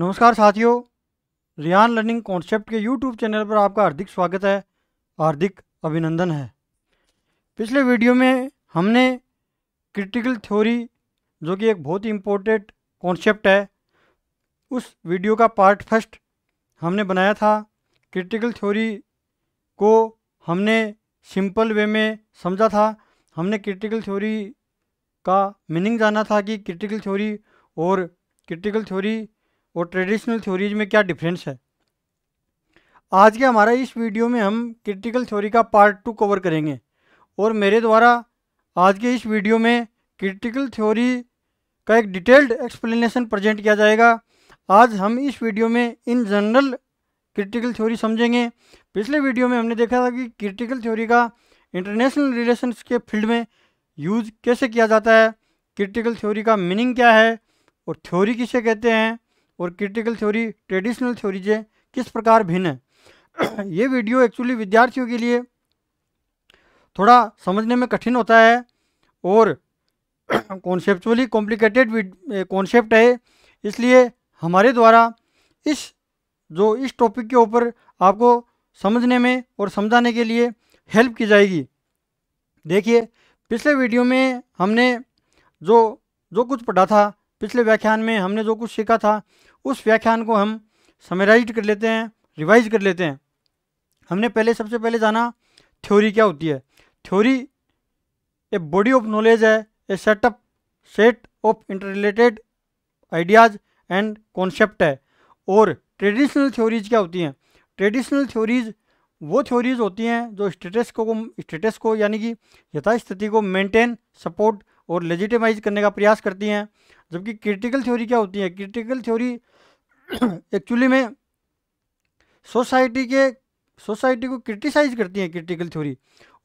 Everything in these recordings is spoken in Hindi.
नमस्कार साथियों रियान लर्निंग कॉन्सेप्ट के यूट्यूब चैनल पर आपका हार्दिक स्वागत है हार्दिक अभिनंदन है पिछले वीडियो में हमने क्रिटिकल थ्योरी जो कि एक बहुत ही इम्पोर्टेंट कॉन्सेप्ट है उस वीडियो का पार्ट फर्स्ट हमने बनाया था क्रिटिकल थ्योरी को हमने सिंपल वे में समझा था हमने क्रिटिकल थ्योरी का मीनिंग जाना था कि क्रिटिकल थ्योरी और क्रिटिकल थ्योरी और ट्रेडिशनल थ्योरीज में क्या डिफरेंस है आज के हमारा इस वीडियो में हम क्रिटिकल थ्योरी का पार्ट टू कवर करेंगे और मेरे द्वारा आज के इस वीडियो में क्रिटिकल थ्योरी का एक डिटेल्ड एक्सप्लेनेशन प्रेजेंट किया जाएगा आज हम इस वीडियो में इन जनरल क्रिटिकल थ्योरी समझेंगे पिछले वीडियो में हमने देखा था कि क्रिटिकल थ्योरी का इंटरनेशनल रिलेशंस के फील्ड में यूज कैसे किया जाता है क्रिटिकल थ्योरी का मीनिंग क्या है और थ्योरी किसे कहते हैं और क्रिटिकल थ्योरी ट्रेडिशनल थ्योरी से किस प्रकार भिन्न है ये वीडियो एक्चुअली विद्यार्थियों के लिए थोड़ा समझने में कठिन होता है और कॉन्सेप्चुअली कॉम्प्लिकेटेड कॉन्सेप्ट है इसलिए हमारे द्वारा इस जो इस टॉपिक के ऊपर आपको समझने में और समझाने के लिए हेल्प की जाएगी देखिए पिछले वीडियो में हमने जो जो कुछ पढ़ा था पिछले व्याख्यान में हमने जो कुछ सीखा था उस व्याख्यान को हम समराइज कर लेते हैं रिवाइज कर लेते हैं हमने पहले सबसे पहले जाना थ्योरी क्या होती है theory a body of knowledge है a setup set of interrelated ideas and concept है और ट्रेडिशनल थ्योरीज क्या होती हैं ट्रेडिशनल थ्योरीज वो थ्योरीज होती हैं जो स्टेटस को स्टेटस को यानी कि यथास्थिति को मेंटेन सपोर्ट और लेजिटिमाइज करने का प्रयास करती हैं जबकि क्रिटिकल थ्योरी क्या होती है क्रिटिकल थ्योरी एक्चुअली में सोसाइटी के सोसाइटी को क्रिटिसाइज़ करती है क्रिटिकल थ्योरी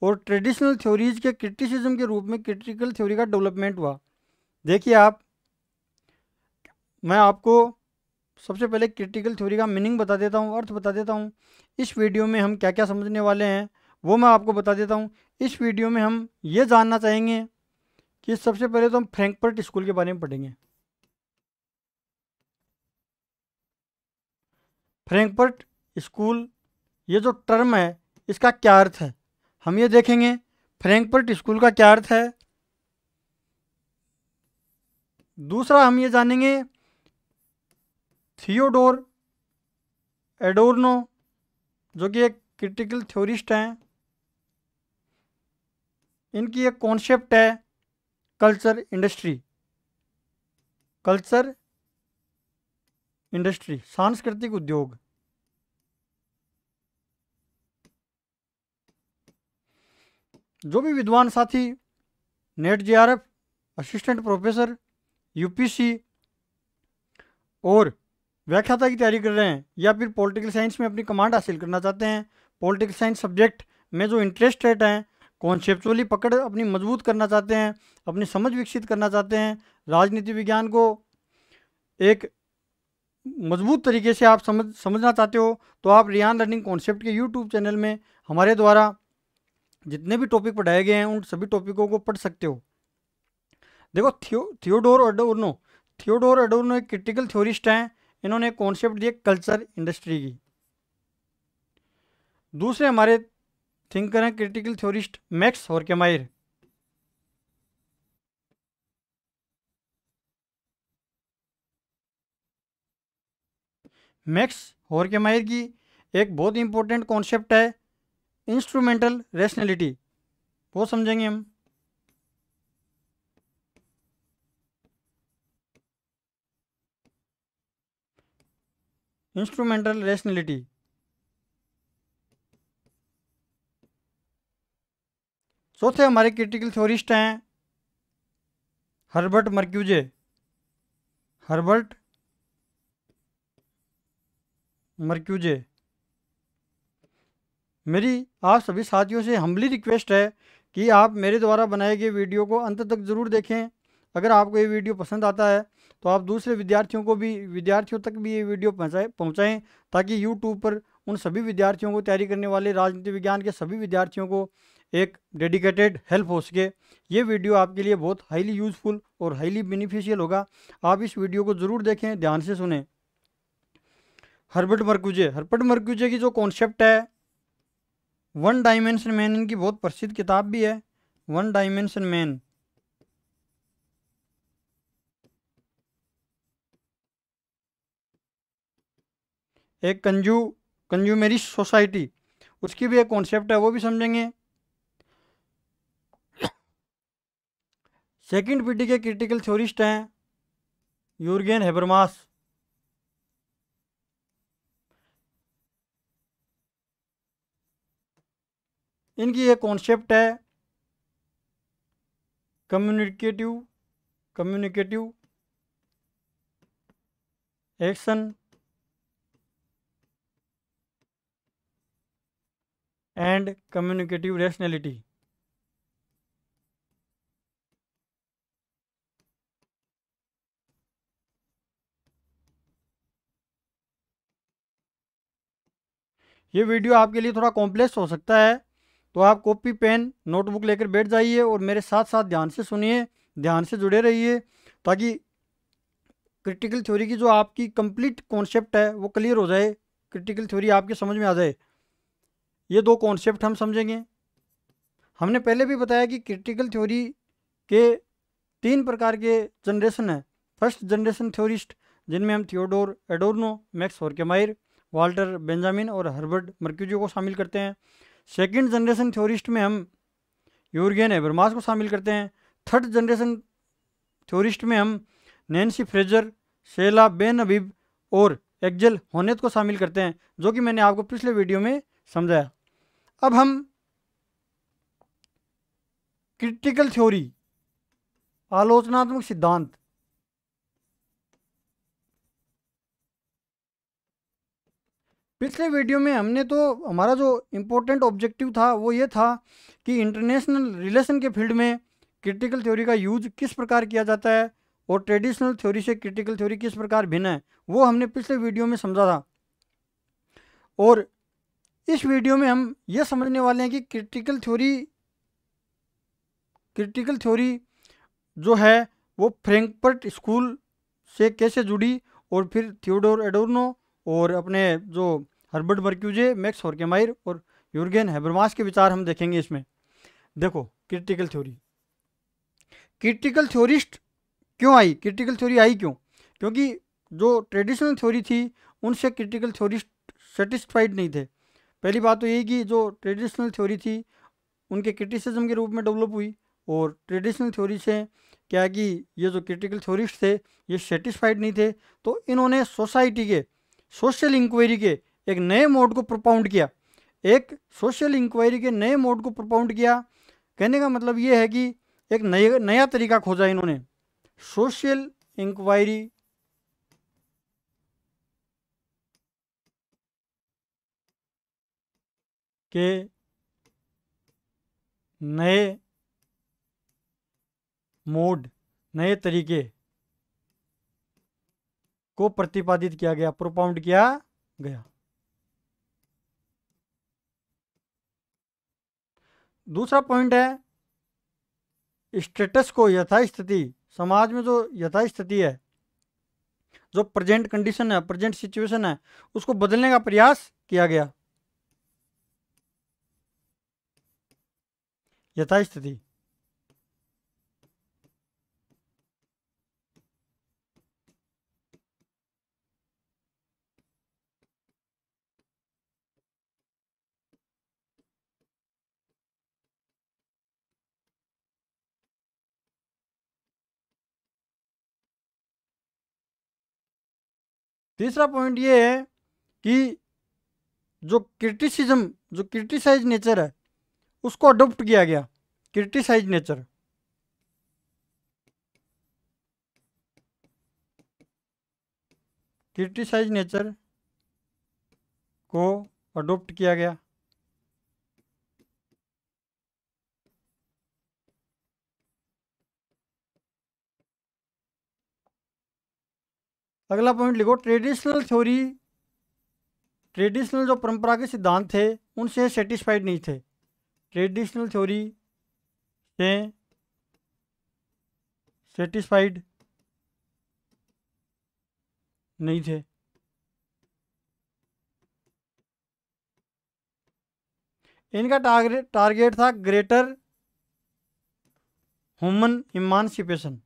और ट्रेडिशनल थ्योरीज के क्रिटिसिज्म के रूप में क्रिटिकल थ्योरी का डेवलपमेंट हुआ देखिए आप मैं आपको सबसे पहले क्रिटिकल थ्योरी का मीनिंग बता देता हूँ अर्थ बता देता हूँ इस वीडियो में हम क्या क्या समझने वाले हैं वो मैं आपको बता देता हूँ इस वीडियो में हम ये जानना चाहेंगे कि सबसे पहले तो हम फ्रैंकफर्ट स्कूल के बारे में पढ़ेंगे फ्रैंकफर्ट स्कूल ये जो टर्म है इसका क्या अर्थ है हम ये देखेंगे फ्रैंकफर्ट स्कूल का क्या अर्थ है दूसरा हम ये जानेंगे थियोडोर एडोर्नो जो कि एक क्रिटिकल थ्योरिस्ट हैं इनकी एक कॉन्सेप्ट है कल्चर इंडस्ट्री कल्चर इंडस्ट्री सांस्कृतिक उद्योग जो भी विद्वान साथी NET F assistant professor UPSC और व्याख्याता की तैयारी कर रहे हैं या फिर पॉलिटिकल साइंस में अपनी कमांड हासिल करना चाहते हैं पॉलिटिकल साइंस सब्जेक्ट में जो इंटरेस्टेड हैं कॉन्सेप्चुअली पकड़ अपनी मजबूत करना चाहते हैं अपनी समझ विकसित करना चाहते हैं राजनीति विज्ञान को एक मजबूत तरीके से आप समझ समझना चाहते हो तो आप रियान लर्निंग कॉन्सेप्ट के यूट्यूब चैनल में हमारे द्वारा जितने भी टॉपिक पढ़ाए गए हैं उन सभी टॉपिकों को पढ़ सकते हो देखो थियो थियोडोर एडोर्नो थियोडोर एडोर्नो एक क्रिटिकल थ्योरिस्ट हैं इन्होंने कॉन्सेप्ट दिए कल्चर इंडस्ट्री की दूसरे हमारे थिंकर हैं critical theorist Max Horkheimer Max माहिर की एक बहुत इंपॉर्टेंट कॉन्सेप्ट है इंस्ट्रूमेंटल रेशनलिटी वो समझेंगे हम इंस्ट्रूमेंटल रेशनलिटी चौथे हमारे क्रिटिकल थ्योरिस्ट हैं हर्बर्ट मर्क्यूजे हर्बर्ट मरक्यूजे मेरी आप सभी साथियों से हम्बली रिक्वेस्ट है कि आप मेरे द्वारा बनाए गए वीडियो को अंत तक ज़रूर देखें अगर आपको ये वीडियो पसंद आता है तो आप दूसरे विद्यार्थियों को भी विद्यार्थियों तक भी ये वीडियो पहुँचाएँ पहुँचाएँ ताकि यूट्यूब पर उन सभी विद्यार्थियों को तैयारी करने वाले राजनीति विज्ञान के सभी विद्यार्थियों को एक डेडिकेटेड हेल्प हो सके ये वीडियो आपके लिए बहुत हाईली यूज़फुल और हाईली बेनिफिशियल होगा आप इस वीडियो को ज़रूर देखें ध्यान से सुनें हर्बर्ट मर्क्यूजे हर्बर्ट मर्क्यूजे की जो कॉन्सेप्ट है वन डायमेंशन मैन इनकी बहुत प्रसिद्ध किताब भी है वन डायमेंशन मैन एक कंजू कंज्यूमेरी सोसाइटी उसकी भी एक कॉन्सेप्ट है वो भी समझेंगे सेकंड पीढ़ी के क्रिटिकल थ्योरिस्ट हैं यूर्गेन हेबरमास इनकी ये कॉन्सेप्ट है communicative communicative action and communicative rationality ये वीडियो आपके लिए थोड़ा कॉम्प्लेक्स हो सकता है तो आप कॉपी पेन नोटबुक लेकर बैठ जाइए और मेरे साथ साथ ध्यान से सुनिए ध्यान से जुड़े रहिए ताकि क्रिटिकल थ्योरी की जो आपकी कंप्लीट कॉन्सेप्ट है वो क्लियर हो जाए क्रिटिकल थ्योरी आपके समझ में आ जाए ये दो कॉन्सेप्ट हम समझेंगे हमने पहले भी बताया कि क्रिटिकल थ्योरी के तीन प्रकार के जनरेशन हैं फर्स्ट जनरेशन थ्योरिस्ट जिनमें हम Theodor Adorno Max Horkheimer Walter Benjamin और हर्बर्ट मर्क्यूजियो को शामिल करते हैं सेकेंड जनरेशन थ्योरिस्ट में हम यूर्गेन एबरमास को शामिल करते हैं थर्ड जनरेशन थ्योरिस्ट में हम Nancy Fraser Seyla Benhabib और एक्जल होनेत को शामिल करते हैं जो कि मैंने आपको पिछले वीडियो में समझाया अब हम क्रिटिकल थ्योरी आलोचनात्मक सिद्धांत पिछले वीडियो में हमने तो हमारा जो इम्पोर्टेंट ऑब्जेक्टिव था वो ये था कि इंटरनेशनल रिलेशन के फील्ड में क्रिटिकल थ्योरी का यूज किस प्रकार किया जाता है और ट्रेडिशनल थ्योरी से क्रिटिकल थ्योरी किस प्रकार भिन्न है वो हमने पिछले वीडियो में समझा था और इस वीडियो में हम ये समझने वाले हैं कि क्रिटिकल थ्योरी क्रिटिकल थ्योरी जो है वो फ्रेंकपर्ट स्कूल से कैसे जुड़ी और फिर थियोडोर एडोर्नो और अपने जो हर्बर्ट बर्क्यूजे मैक्स हॉर्केमायर और यूर्गेन हैबरमास के विचार हम देखेंगे इसमें देखो क्रिटिकल थ्योरी क्रिटिकल थ्योरिस्ट क्यों आई क्रिटिकल थ्योरी आई क्यों क्योंकि जो ट्रेडिशनल थ्योरी थी उनसे क्रिटिकल थ्योरिस्ट सेटिस्फाइड नहीं थे पहली बात तो यही कि जो ट्रेडिशनल थ्योरी थी उनके क्रिटिसिज्म के रूप में डेवलप हुई और ट्रेडिशनल थ्योरी से क्या कि ये जो क्रिटिकल थ्योरिस्ट थे ये सेटिस्फाइड नहीं थे तो इन्होंने सोसाइटी के सोशल इंक्वायरी के एक नए मोड को प्रोपाउंड किया एक सोशल इंक्वायरी के नए मोड को प्रोपाउंड किया कहने का मतलब ये है कि एक नया नया तरीका खोजा इन्होंने सोशल इंक्वायरी के नए मोड नए तरीके को प्रतिपादित किया गया प्रोपाउंड किया गया दूसरा पॉइंट है स्टेटस को यथास्थिति समाज में जो यथास्थिति है जो प्रेजेंट कंडीशन है प्रेजेंट सिचुएशन है उसको बदलने का प्रयास किया गया यथास्थिति तीसरा पॉइंट ये है कि जो क्रिटिसिज्म जो क्रिटिसाइज नेचर है उसको अडोप्ट किया गया क्रिटिसाइज नेचर क्रिटिसाइज नेचर को अडोप्ट किया गया अगला पॉइंट लिखो ट्रेडिशनल थ्योरी ट्रेडिशनल जो परंपरा के सिद्धांत थे उनसे सेटिस्फाइड नहीं थे ट्रेडिशनल थ्योरी से सेटिस्फाइड नहीं थे इनका टारगेट टारगेट था greater human emancipation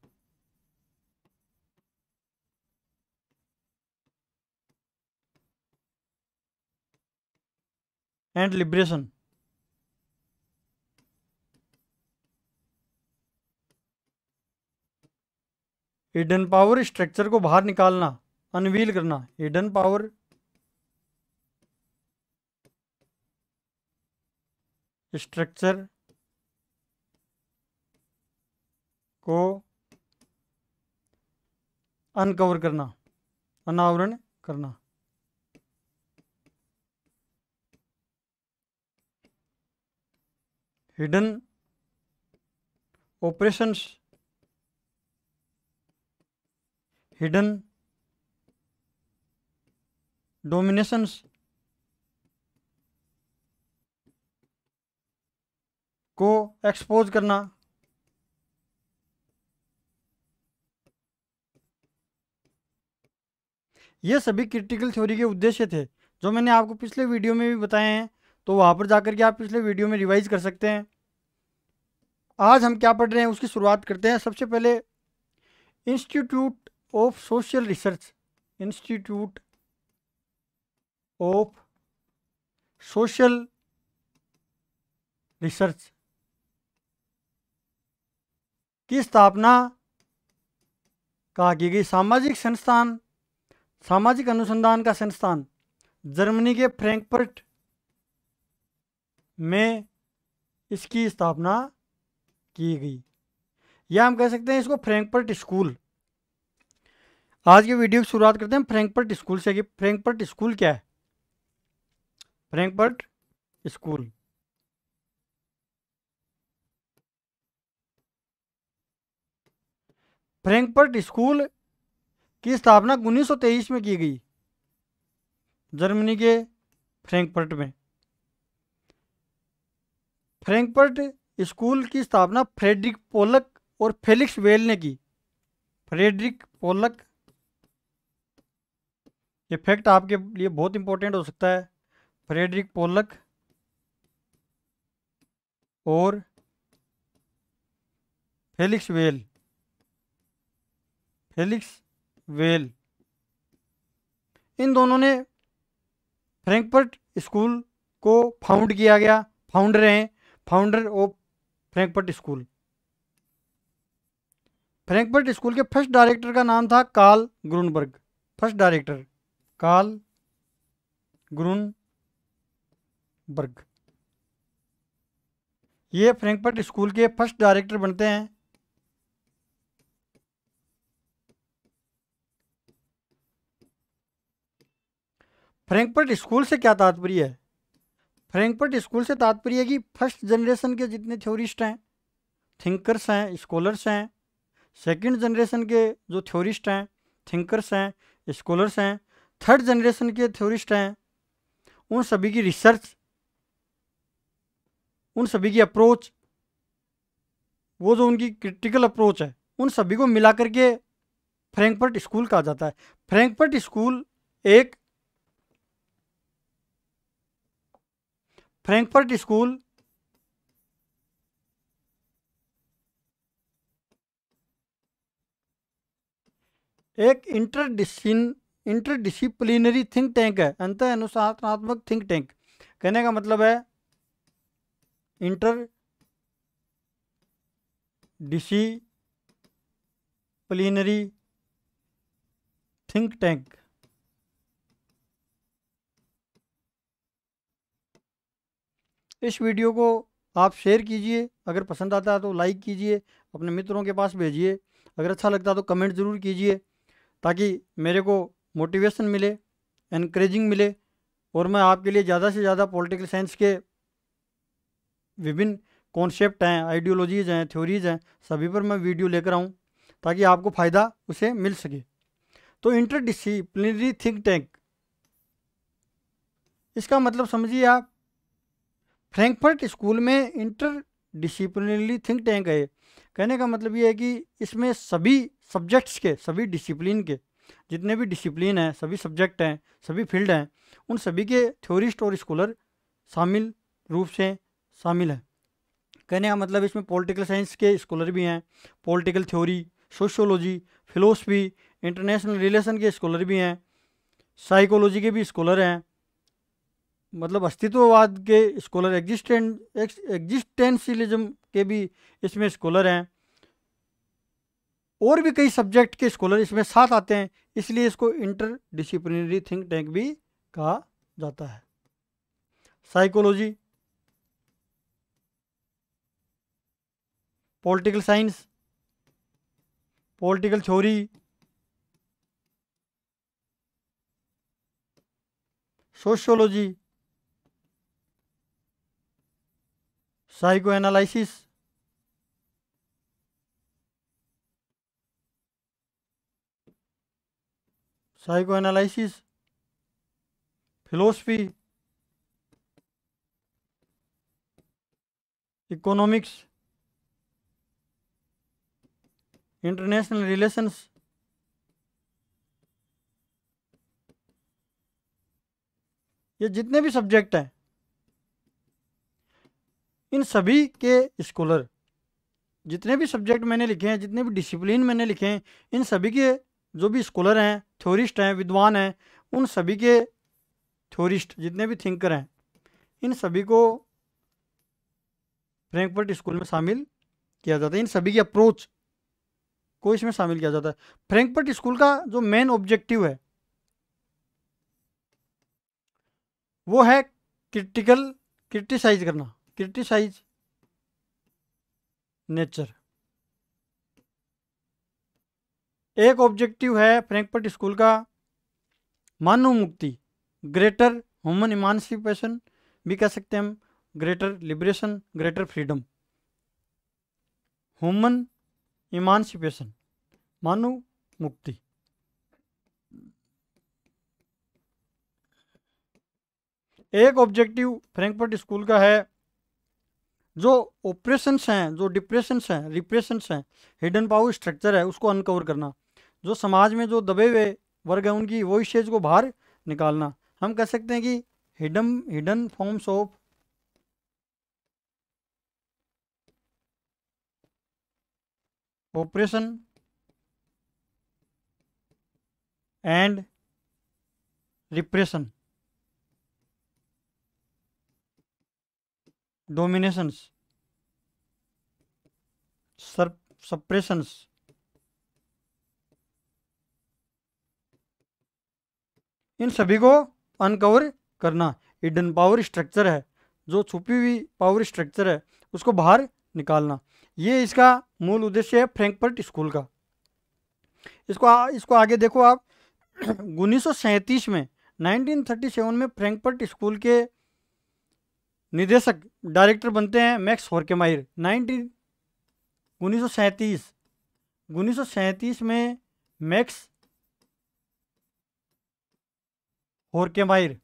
and liberation hidden power structure को बाहर निकालना अनवील करना हिडन पावर स्ट्रक्चर को अनकवर करना अनावरण करना hidden operations, hidden dominations, को एक्सपोज करना ये सभी क्रिटिकल थ्योरी के उद्देश्य थे जो मैंने आपको पिछले वीडियो में भी बताए हैं तो वहाँ पर जाकर के आप पिछले वीडियो में रिवाइज कर सकते हैं आज हम क्या पढ़ रहे हैं उसकी शुरुआत करते हैं सबसे पहले institute of social research institute of social research की स्थापना कहा की गई सामाजिक संस्थान सामाजिक अनुसंधान का संस्थान जर्मनी के फ्रैंकफर्ट में इसकी स्थापना की गई या हम कह सकते हैं इसको फ्रैंकफर्ट स्कूल आज की वीडियो की शुरुआत करते हैं फ्रैंकफर्ट स्कूल से कि फ्रैंकफर्ट स्कूल क्या है फ्रैंकफर्ट स्कूल फ्रैंकफर्ट स्कूल की स्थापना 1923 में की गई जर्मनी के फ्रैंकफर्ट में फ्रैंकफर्ट स्कूल की स्थापना फ्रेडरिक पोलक और फेलिक्स वेल ने की फ्रेडरिक पोलक ये फैक्ट आपके लिए बहुत इंपॉर्टेंट हो सकता है फ्रेडरिक पोलक और फेलिक्स वेल फेलिक्स वेल इन दोनों ने फ्रैंकफर्ट स्कूल को फाउंड किया गया फाउंडर हैं founder of Frankfurt school Frankfurt school के फर्स्ट डायरेक्टर का नाम था Carl Grunberg first director Carl Grunberg ये फ्रैंकफर्ट स्कूल के फर्स्ट डायरेक्टर बनते हैं फ्रैंकफर्ट स्कूल से क्या तात्पर्य है फ्रैंकफर्ट स्कूल से तात्पर्य कि फर्स्ट जनरेशन के जितने थ्योरिस्ट हैं थिंकर्स हैं स्कॉलर्स हैं सेकंड जनरेशन के जो थ्योरिस्ट हैं थिंकर्स हैं स्कॉलर्स हैं थर्ड जनरेशन के थ्योरिस्ट हैं उन सभी की रिसर्च उन सभी की अप्रोच वो जो उनकी क्रिटिकल अप्रोच है उन सभी को मिला करके फ्रैंकफर्ट स्कूल कहा जाता है फ्रैंकफर्ट स्कूल एक फ्रैंकफर्ट स्कूल एक इंटरडिसिन इंटरडिसिप्लिनरी थिंक टैंक है अंत अनुशासनात्मक थिंक टैंक कहने का मतलब है इंटर डिसिप्लिनरी थिंक टैंक इस वीडियो को आप शेयर कीजिए अगर पसंद आता है तो लाइक कीजिए अपने मित्रों के पास भेजिए अगर अच्छा लगता है तो कमेंट ज़रूर कीजिए ताकि मेरे को मोटिवेशन मिले इनक्रेजिंग मिले और मैं आपके लिए ज़्यादा से ज़्यादा पॉलिटिकल साइंस के विभिन्न कॉन्सेप्ट हैं आइडियोलॉजीज़ हैं थ्योरीज़ हैं सभी पर मैं वीडियो लेकर आऊँ ताकि आपको फ़ायदा उसे मिल सके तो इंटरडिसिप्लिनरी थिंक टैंक इसका मतलब समझिए आप फ्रैंकफर्ट स्कूल में इंटर डिसिप्लिनरी थिंक टैंक है कहने का मतलब ये है कि इसमें सभी सब्जेक्ट्स के सभी डिसिप्लिन के जितने भी डिसिप्लिन हैं सभी सब्जेक्ट हैं सभी फील्ड हैं उन सभी के थ्योरिस्ट और स्कॉलर शामिल रूप से शामिल हैं कहने का मतलब इसमें पॉलिटिकल साइंस के स्कॉलर भी हैं political theory sociology philosophy international relation के स्कॉलर भी हैं साइकोलॉजी के भी स्कॉलर हैं मतलब अस्तित्ववाद के स्कॉलर एग्जिस्टेंट एग्जिस्टेंशलिज्म के भी इसमें स्कॉलर हैं और भी कई सब्जेक्ट के स्कॉलर इसमें साथ आते हैं इसलिए इसको इंटर डिसिप्लिनरी थिंक टैंक भी कहा जाता है psychology political science political theory sociology psychoanalysis psychoanalysis philosophy economics international relations ये जितने भी सब्जेक्ट हैं इन सभी के स्कॉलर जितने भी सब्जेक्ट मैंने लिखे हैं जितने भी डिसिप्लिन मैंने लिखे हैं इन सभी के जो भी स्कॉलर हैं थ्योरिस्ट हैं विद्वान हैं उन सभी के थ्योरिस्ट जितने भी थिंकर हैं इन सभी को फ्रैंकफर्ट स्कूल में शामिल किया जाता है इन सभी की अप्रोच को इसमें शामिल किया जाता है फ्रैंकफर्ट स्कूल का जो मेन ऑब्जेक्टिव है वो है क्रिटिकल क्रिटिसाइज करना क्रिटिसाइज नेचर एक ऑब्जेक्टिव है फ्रैंकफर्ट स्कूल का मानव मुक्ति ग्रेटर ह्यूमन इमानसिपेशन भी कह सकते हैं हम greater liberation greater freedom human emancipation मानव मुक्ति एक ऑब्जेक्टिव फ्रैंकफर्ट स्कूल का है जो ऑपरेशंस हैं जो डिप्रेशंस हैं रिप्रेशंस हैं हिडन पावर स्ट्रक्चर है उसको अनकवर करना जो समाज में जो दबे हुए वर्ग हैं उनकी वॉइसेज को बाहर निकालना हम कह सकते हैं कि hidden hidden forms of operation and repression dominations suppressions इन सभी को अनकवर करना हिडन पावर स्ट्रक्चर है जो छुपी हुई पावर स्ट्रक्चर है उसको बाहर निकालना ये इसका मूल उद्देश्य है फ्रैंकफर्ट स्कूल का इसको आ, इसको आगे देखो आप उन्नीस में 1937 में फ्रैंकफर्ट स्कूल के निदेशक डायरेक्टर बनते हैं मैक्स होरके माहिर नाइनटीन उन्नीस सौ सैंतीस उन्नीस सौ सैंतीस में मैक्स होरके माहिर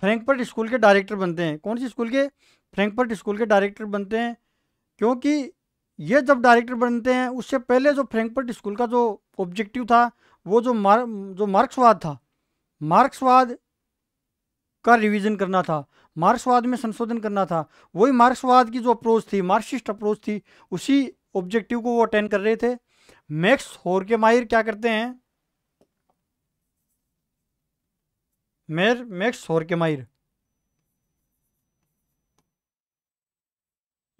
फ्रैंकफर्ट स्कूल के डायरेक्टर बनते हैं कौन सी स्कूल के फ्रैंकफर्ट स्कूल के डायरेक्टर बनते हैं क्योंकि ये जब डायरेक्टर बनते हैं उससे पहले जो फ्रैंकफर्ट स्कूल का जो ऑब्जेक्टिव था वो जो मार जो मार्क्सवाद था मार्क्सवाद का रिवीजन करना था मार्क्सवाद में संशोधन करना था वही मार्क्सवाद की जो अप्रोच थी मार्क्सिस्ट अप्रोच थी उसी ऑब्जेक्टिव को वो अटेंड कर रहे थे मैक्स होर के माहिर क्या करते हैं मेर मैक्स होर के माहिर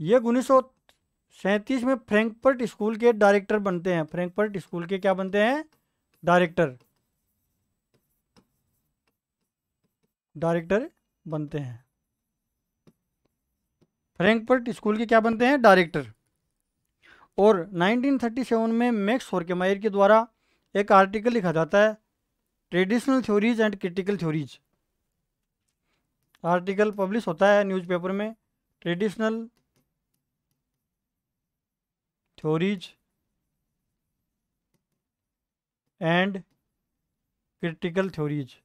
ये उन्नीस सैतीस में फ्रैंकफर्ट स्कूल के डायरेक्टर बनते हैं फ्रैंकफर्ट स्कूल के क्या बनते हैं डायरेक्टर डायरेक्टर बनते हैं फ्रैंकफर्ट स्कूल के क्या बनते हैं डायरेक्टर और 1937 में मैक्स मायर के द्वारा एक आर्टिकल लिखा जाता है traditional theories and critical theories article publish होता है न्यूज़पेपर में traditional theories and critical theories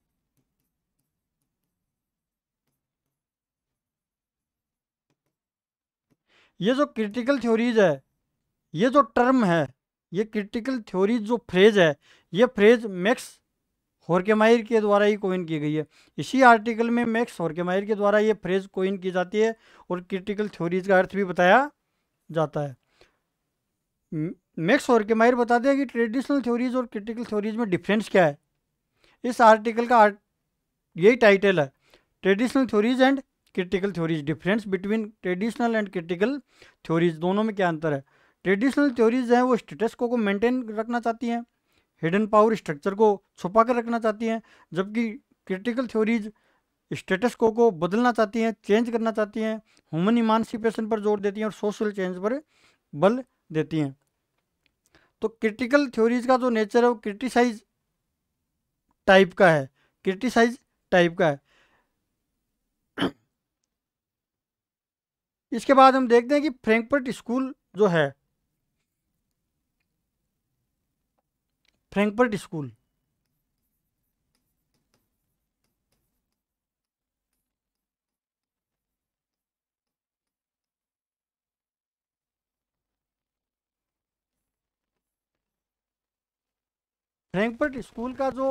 ये जो क्रिटिकल थ्योरीज है ये जो टर्म है ये क्रिटिकल थ्योरीज जो फ्रेज है ये फ्रेज मैक्स हॉर्केमायर के द्वारा ही कोइन की गई है इसी आर्टिकल में मैक्स हॉर्केमायर के द्वारा ये फ्रेज कोइन की जाती है और क्रिटिकल थ्योरीज का अर्थ भी बताया जाता है मैक्स हॉर्केमायर बताते हैं कि ट्रेडिशनल थ्योरीज और क्रिटिकल थ्योरीज में डिफरेंस क्या है इस आर्टिकल का आर्ट यही टाइटल है traditional theories and critical theories difference between traditional and critical theories दोनों में क्या अंतर है ट्रेडिशनल थ्योरीज हैं वो स्टेटस को को मेंटेन रखना चाहती हैं हिडन पावर स्ट्रक्चर को छुपा कर रखना चाहती हैं जबकि क्रिटिकल थ्योरीज स्टेटस को को बदलना चाहती हैं चेंज करना चाहती हैं ह्यूमन इमानसिपेशन पर जोर देती हैं और सोशल चेंज पर बल देती हैं तो क्रिटिकल थ्योरीज का जो नेचर है वो क्रिटिसाइज टाइप का है क्रिटिसाइज टाइप का है इसके बाद हम देखते हैं कि फ्रैंकफर्ट स्कूल जो है फ्रैंकफर्ट स्कूल फ्रैंकफर्ट स्कूल का जो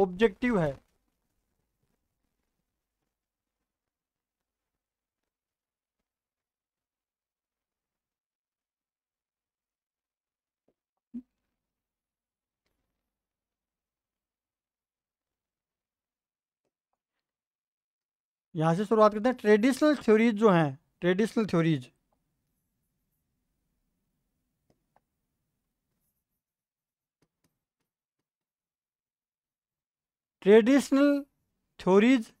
ऑब्जेक्टिव है यहाँ से शुरुआत करते हैं ट्रेडिशनल थ्योरीज जो हैं ट्रेडिशनल थ्योरीज ट्रेडिशनल थ्योरीज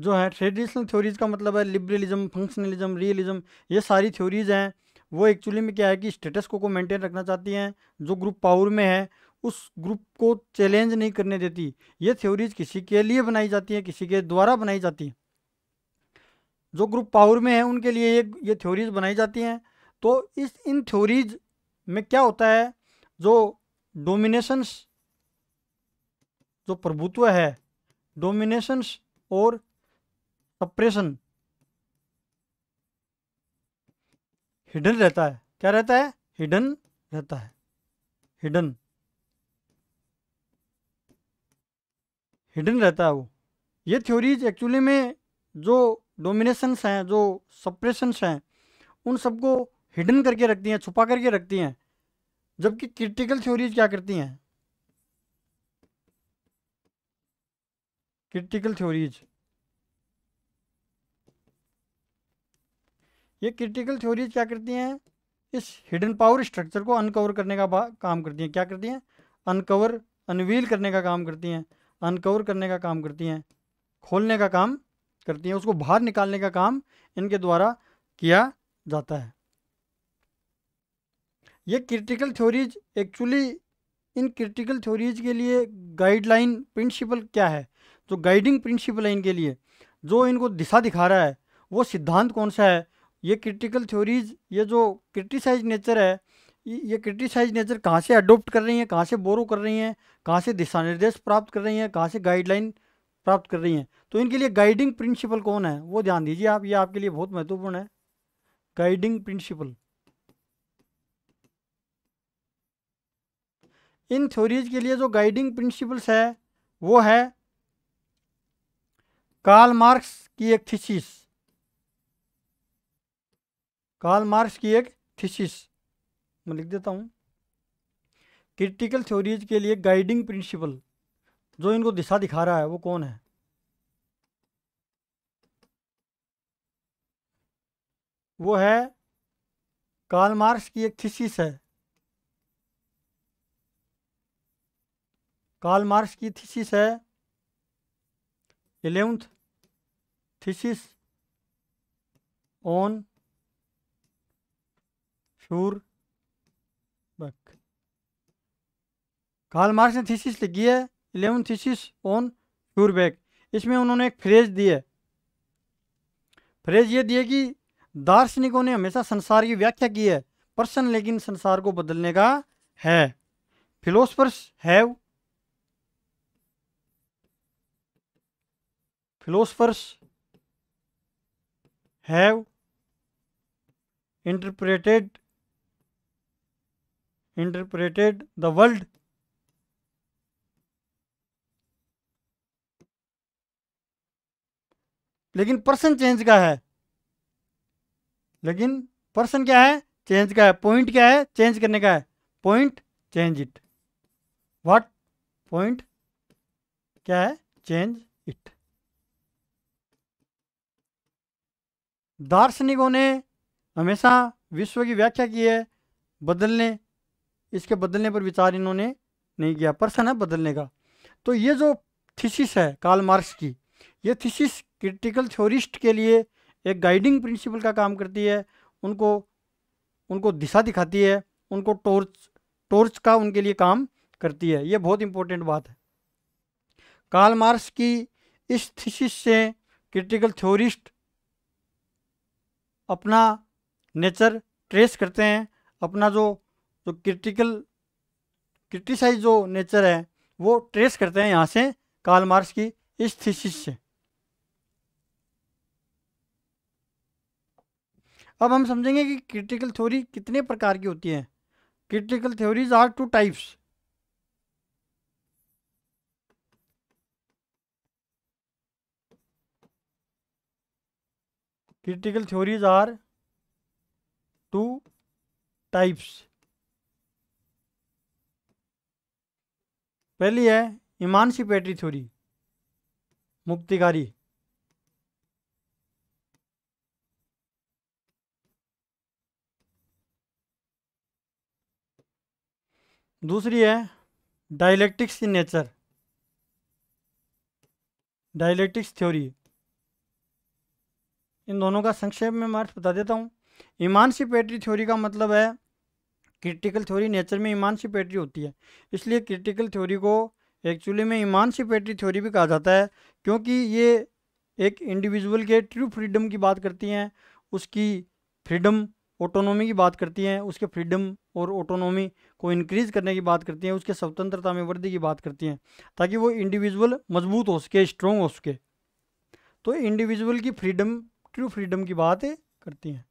जो है ट्रेडिशनल थ्योरीज का मतलब है लिबरलिज्म फंक्शनलिज्म रियलिज्म ये सारी थ्योरीज हैं वो एक्चुअली में क्या है कि स्टेटस को को मेंटेन रखना चाहती हैं जो ग्रुप पावर में है उस ग्रुप को चैलेंज नहीं करने देती ये थ्योरीज किसी के लिए बनाई जाती है किसी के द्वारा बनाई जाती है जो ग्रुप पावर में है उनके लिए ये ये थ्योरीज बनाई जाती हैं तो इस इन थ्योरीज में क्या होता है जो डोमिनेशंस जो प्रभुत्व है डोमिनेशंस और सप्रेशन हिडन रहता है क्या रहता है हिडन रहता है हिडन हिडन रहता है वो ये थ्योरीज एक्चुअली में जो डोमिनेशंस हैं जो सप्रेशंस हैं उन सबको हिडन करके रखती हैं छुपा करके रखती हैं जबकि क्रिटिकल थ्योरीज क्या करती हैं क्रिटिकल थ्योरीज ये क्रिटिकल थ्योरीज क्या करती हैं इस हिडन पावर स्ट्रक्चर को अनकवर करने का काम करती हैं क्या करती हैं अनकवर अनवील करने का काम करती हैं अनकवर करने का काम करती हैं खोलने का काम करती हैं उसको बाहर निकालने का काम इनके द्वारा किया जाता है ये क्रिटिकल थ्योरीज एक्चुअली इन क्रिटिकल थ्योरीज के लिए गाइडलाइन प्रिंसिपल क्या है जो गाइडिंग प्रिंसिपल है इनके लिए जो इनको दिशा दिखा रहा है वो सिद्धांत कौन सा है ये क्रिटिकल थ्योरीज ये जो क्रिटिसाइज नेचर है ये क्रिटिसाइज नेचर कहाँ से अडोप्ट कर रही हैं कहाँ से बोरो कर रही हैं कहाँ से दिशा निर्देश प्राप्त कर रही हैं कहाँ से गाइडलाइन प्राप्त कर रही हैं तो इनके लिए गाइडिंग प्रिंसिपल कौन है वो ध्यान दीजिए आप ये आपके लिए बहुत महत्वपूर्ण है गाइडिंग प्रिंसिपल इन थ्योरीज के लिए जो गाइडिंग प्रिंसिपल्स है वो है कार्ल मार्क्स की एक थीसिस कार्ल मार्क्स की एक थीसिस मैं लिख देता हूँ क्रिटिकल थ्योरीज के लिए गाइडिंग प्रिंसिपल जो इनको दिशा दिखा रहा है वो कौन है वो है कार्ल मार्क्स की एक थीसिस है कार्ल मार्क्स की थीसिस है eleventh thesis on sure sure Karl Marx ने थीसिस लिखी है इलेवन थीसिस ऑन फ्यूरबैक इसमें उन्होंने एक फ्रेज दी है फ्रेज ये दी है कि दार्शनिकों ने हमेशा संसार की व्याख्या की है पर्सन लेकिन संसार को बदलने का है philosophers have philosophers have interpreted interpreted the world लेकिन पर्सन चेंज का है लेकिन पर्सन क्या है चेंज का है पॉइंट क्या है चेंज करने का है point change it what point क्या है चेंज इट दार्शनिकों ने हमेशा विश्व की व्याख्या की है बदलने इसके बदलने पर विचार इन्होंने नहीं किया पर्सन है बदलने का तो ये जो थीसिस है काल मार्क्स की ये थीसिस क्रिटिकल थ्योरिस्ट के लिए एक गाइडिंग प्रिंसिपल का काम करती है उनको उनको दिशा दिखाती है उनको टॉर्च टॉर्च का उनके लिए काम करती है ये बहुत इंपॉर्टेंट बात है कार्ल मार्क्स की इस थीसिस से क्रिटिकल थ्योरिस्ट अपना नेचर ट्रेस करते हैं अपना जो जो क्रिटिकल क्रिटिसाइज जो नेचर है वो ट्रेस करते हैं यहाँ से कार्ल मार्क्स की इस थीसिस से अब हम समझेंगे कि क्रिटिकल थ्योरी कितने प्रकार की होती है critical theories are two types critical theories are two types पहली है इमानसिपेटरी थ्योरी मुक्तिकारी दूसरी है dialectics in nature dialectics theory इन दोनों का संक्षेप में मैं बता देता हूँ इमानसिपेटरी थ्योरी का मतलब है क्रिटिकल थ्योरी नेचर में इमानसिपेटरी होती है इसलिए क्रिटिकल थ्योरी को एक्चुअली में इमानसिपेटरी थ्योरी भी कहा जाता है क्योंकि ये एक इंडिविजुअल के ट्रू फ्रीडम की बात करती हैं उसकी फ्रीडम ऑटोनॉमी की बात करती हैं उसके फ्रीडम और ऑटोनॉमी को इनक्रीज करने की बात करती हैं उसके स्वतंत्रता में वृद्धि की बात करती हैं ताकि वो इंडिविजुअल मजबूत हो सके स्ट्रॉन्ग हो सके तो इंडिविजुअल की फ्रीडम ट्रू फ्रीडम की बात करती हैं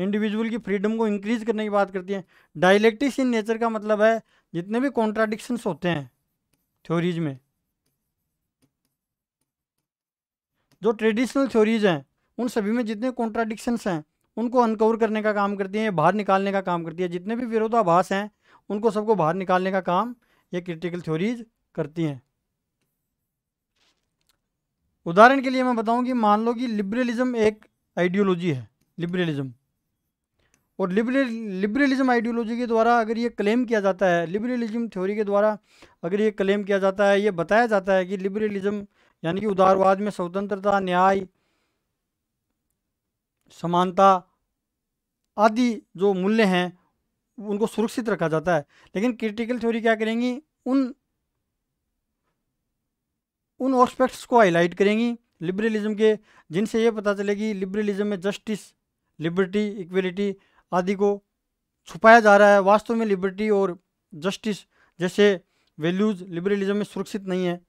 इंडिविजुअल की फ्रीडम को इंक्रीज करने की बात करती हैं डायलेक्टिक्स इन नेचर का मतलब है जितने भी कॉन्ट्राडिक्शंस होते हैं थ्योरीज में जो ट्रेडिशनल थ्योरीज हैं उन सभी में जितने कॉन्ट्राडिक्शंस हैं उनको अनकवर करने का काम करती है बाहर निकालने का काम करती है जितने भी विरोधाभास हैं उनको सबको बाहर निकालने का काम ये क्रिटिकल थ्योरीज करती हैं उदाहरण के लिए मैं बताऊं कि मान लो कि लिबरलिज्म एक आइडियोलॉजी है लिबरलिज्म और लिबरे लिबरलिज्म आइडियोलॉजी के द्वारा अगर ये क्लेम किया जाता है लिबरलिज्म थ्योरी के द्वारा अगर ये क्लेम किया जाता है ये बताया जाता है कि लिबरलिज्म यानी कि उदारवाद में स्वतंत्रता न्याय समानता आदि जो मूल्य हैं उनको सुरक्षित रखा जाता है लेकिन क्रिटिकल थ्योरी क्या करेंगी उन उन ऑस्पेक्ट्स को हाईलाइट करेंगी लिबरलिज्म के जिनसे ये पता चलेगी लिबरलिज्म में जस्टिस लिबर्टी इक्वलिटी आदि को छुपाया जा रहा है वास्तव में लिबर्टी और जस्टिस जैसे वैल्यूज़ लिबरलिज्म में सुरक्षित नहीं है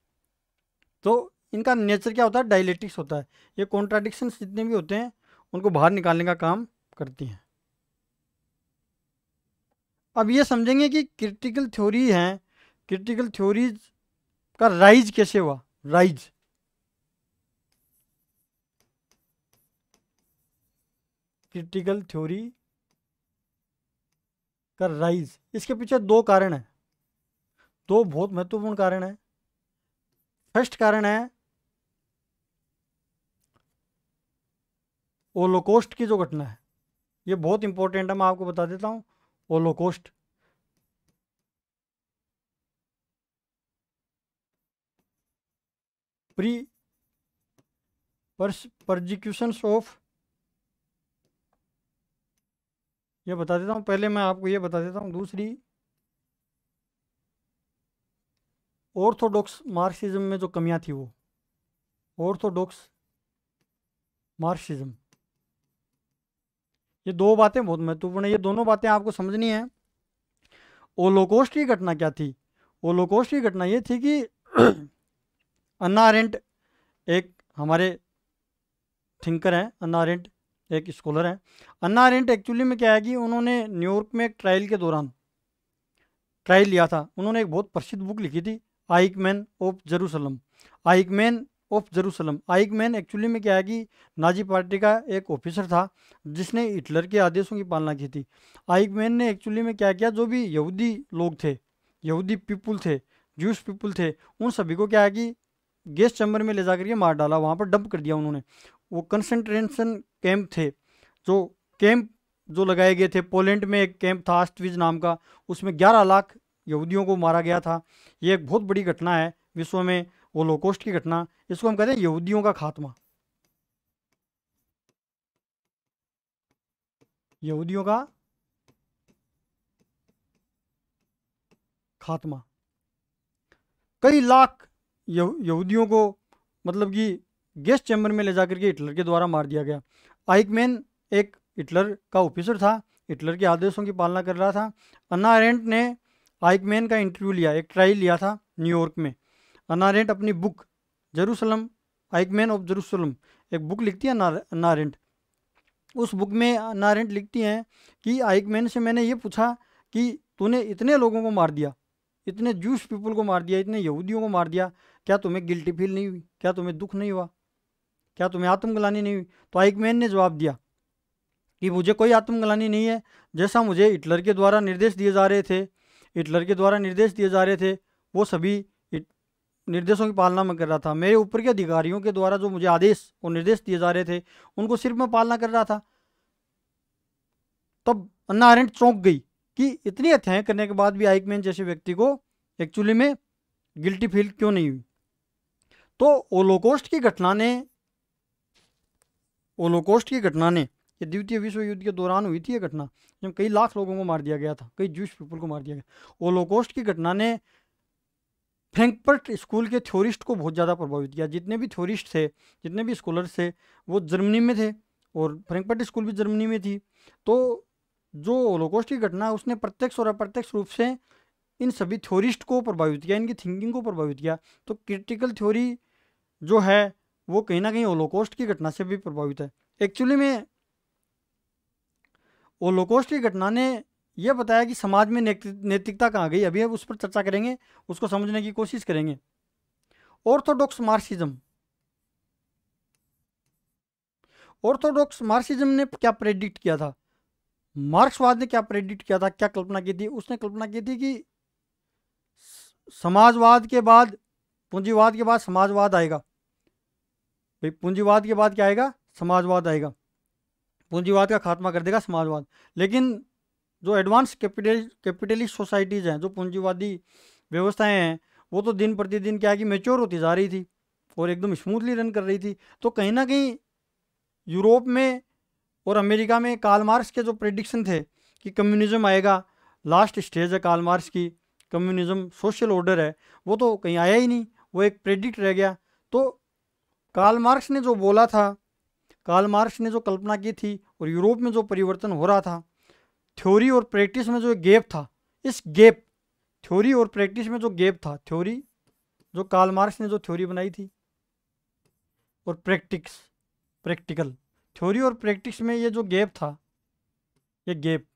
तो इनका नेचर क्या होता है डायलेटिक्स होता है ये कॉन्ट्राडिक्शन जितने भी होते हैं उनको बाहर निकालने का काम करती हैं अब ये समझेंगे कि क्रिटिकल थ्योरी हैं क्रिटिकल थ्योरीज का राइज कैसे हुआ राइज क्रिटिकल थ्योरी का राइज इसके पीछे दो कारण हैं दो बहुत महत्वपूर्ण कारण हैं फर्स्ट कारण है ओलोकोस्ट की जो घटना है ये बहुत इंपॉर्टेंट है मैं आपको बता देता हूँ ओलोकोस्ट प्री परजिक्यूशंस ऑफ ये बता देता हूँ पहले मैं आपको ये बता देता हूँ दूसरी ऑर्थोडॉक्स मार्क्सिज्म में जो कमियाँ थी वो ऑर्थोडॉक्स मार्क्सिज्म ये दो बातें बहुत महत्वपूर्ण है ये दोनों बातें आपको समझनी है ओलोकोष्ट की घटना क्या थी ओलोकोष्ट की घटना ये थी कि अन्नारेंट एक हमारे थिंकर हैं अन्नारेंट एक स्कॉलर हैं अन्नारेंट एक्चुअली में क्या है कि उन्होंने न्यूयॉर्क में एक ट्रायल के दौरान ट्रायल लिया था उन्होंने एक बहुत प्रसिद्ध बुक लिखी थी Eichmann of Jerusalem Eichmann of Jerusalem Eichmann actually में क्या है कि नाजी पार्टी का एक ऑफिसर था जिसने हिटलर के आदेशों की पालना की थी आइक मैन ने एक्चुअली में क्या किया जो भी यहूदी लोग थे यहूदी पीपुल थे जूस पीपुल थे उन सभी को क्या है कि गैस चैम्बर में ले जा करके मार डाला वहाँ पर डंप कर दिया उन्होंने वो कंसनट्रेशन कैंप थे जो कैंप जो लगाए गए थे पोलैंड में एक कैंप था आस्तविज नाम का उसमें ग्यारह लाख यहूदियों को मारा गया था ये एक बहुत बड़ी घटना है विश्व में होलोकोस्ट की घटना इसको हम कहते हैं यहूदियों का खात्मा यहूदियों का खात्मा कई लाख यहूदियों को मतलब कि गैस चैम्बर में ले जाकर के हिटलर के द्वारा मार दिया गया आइकमैन एक हिटलर का ऑफिसर था हिटलर के आदेशों की पालना कर रहा था अन्ना एरेंट ने आइकमैन का इंटरव्यू लिया एक ट्रायल लिया था न्यूयॉर्क में अनारेंट अपनी book Jerusalem Eichmann of Jerusalem एक बुक लिखती है अनारेंट उस बुक में अनारेंट लिखती हैं कि आइकमैन से मैंने ये पूछा कि तूने इतने लोगों को मार दिया इतने जूस पीपल को मार दिया इतने यहूदियों को मार दिया क्या तुम्हें गिल्टी फील नहीं हुई क्या तुम्हें दुख नहीं हुआ क्या तुम्हें आत्मगलानी नहीं हुई तो आइकमैन ने जवाब दिया कि मुझे कोई आत्मगलानी नहीं है जैसा मुझे हिटलर के द्वारा निर्देश दिए जा रहे थे हिटलर के द्वारा निर्देश दिए जा रहे थे वो सभी निर्देशों की पालना में कर रहा था मेरे ऊपर के अधिकारियों के द्वारा जो मुझे आदेश और निर्देश दिए जा रहे थे उनको सिर्फ मैं पालना कर रहा था तब अन्ना आरेंट चौंक गई कि इतनी हत्याएं करने के बाद भी आइकमैन जैसे व्यक्ति को एक्चुअली में गिल्टी फील क्यों नहीं हुई तो ओलोकोस्ट की घटना ने ओलोकोस्ट की घटना ने ये द्वितीय विश्व युद्ध के दौरान हुई थी ये घटना जब कई लाख लोगों को मार दिया गया था कई जूश पीपल को मार दिया गया ओलोकोस्ट की घटना ने फ्रैंकफर्ट स्कूल के थ्योरिस्ट को बहुत ज़्यादा प्रभावित किया जितने भी थ्योरिस्ट थे जितने भी स्कॉलर्स थे वो जर्मनी में थे और फ्रैंकफर्ट स्कूल भी जर्मनी में थी तो जो ओलोकोस्ट की घटना उसने प्रत्यक्ष और अप्रत्यक्ष रूप से इन सभी थ्योरिस्ट को प्रभावित किया इनकी थिंकिंग को प्रभावित किया तो क्रिटिकल थ्योरी जो है वो कहीं ना कहीं ओलोकोस्ट की घटना से भी प्रभावित है एक्चुअली में ओलोकोस्ट की घटना ने ये बताया कि समाज में नैतिकता कहाँ गई अभी हम उस पर चर्चा करेंगे उसको समझने की कोशिश करेंगे ऑर्थोडॉक्स मार्क्सिज्म ऑर्थोडॉक्स मार्क्सिज्म ने क्या प्रेडिक्ट किया था मार्क्सवाद ने क्या प्रेडिक्ट किया था क्या कल्पना की थी उसने कल्पना की थी कि समाजवाद के बाद पूंजीवाद के बाद समाजवाद आएगा भाई पूंजीवाद के बाद क्या आएगा समाजवाद आएगा पूंजीवाद का खात्मा कर देगा समाजवाद लेकिन जो एडवांस कैपिटल कैपिटलिस्ट सोसाइटीज़ हैं जो पूंजीवादी व्यवस्थाएं हैं वो तो दिन प्रतिदिन क्या है कि मेच्योर होती जा रही थी और एकदम स्मूथली रन कर रही थी तो कहीं ना कहीं यूरोप में और अमेरिका में काल मार्क्स के जो प्रडिक्शन थे कि कम्युनिज्म आएगा लास्ट स्टेज है काल मार्क्स की कम्युनिज्म सोशल ऑर्डर है वो तो कहीं आया ही नहीं वो एक प्रेडिक्ट रह गया तो काल मार्क्स ने जो बोला था काल मार्क्स ने जो कल्पना की थी और यूरोप में जो परिवर्तन हो रहा था थ्योरी और प्रैक्टिस में जो गैप था इस गैप थ्योरी और प्रैक्टिस में जो गैप था थ्योरी जो कार्ल मार्क्स ने जो थ्योरी बनाई थी और प्रैक्टिक्स प्रैक्टिकल थ्योरी और प्रैक्टिस में ये जो गैप था ये गैप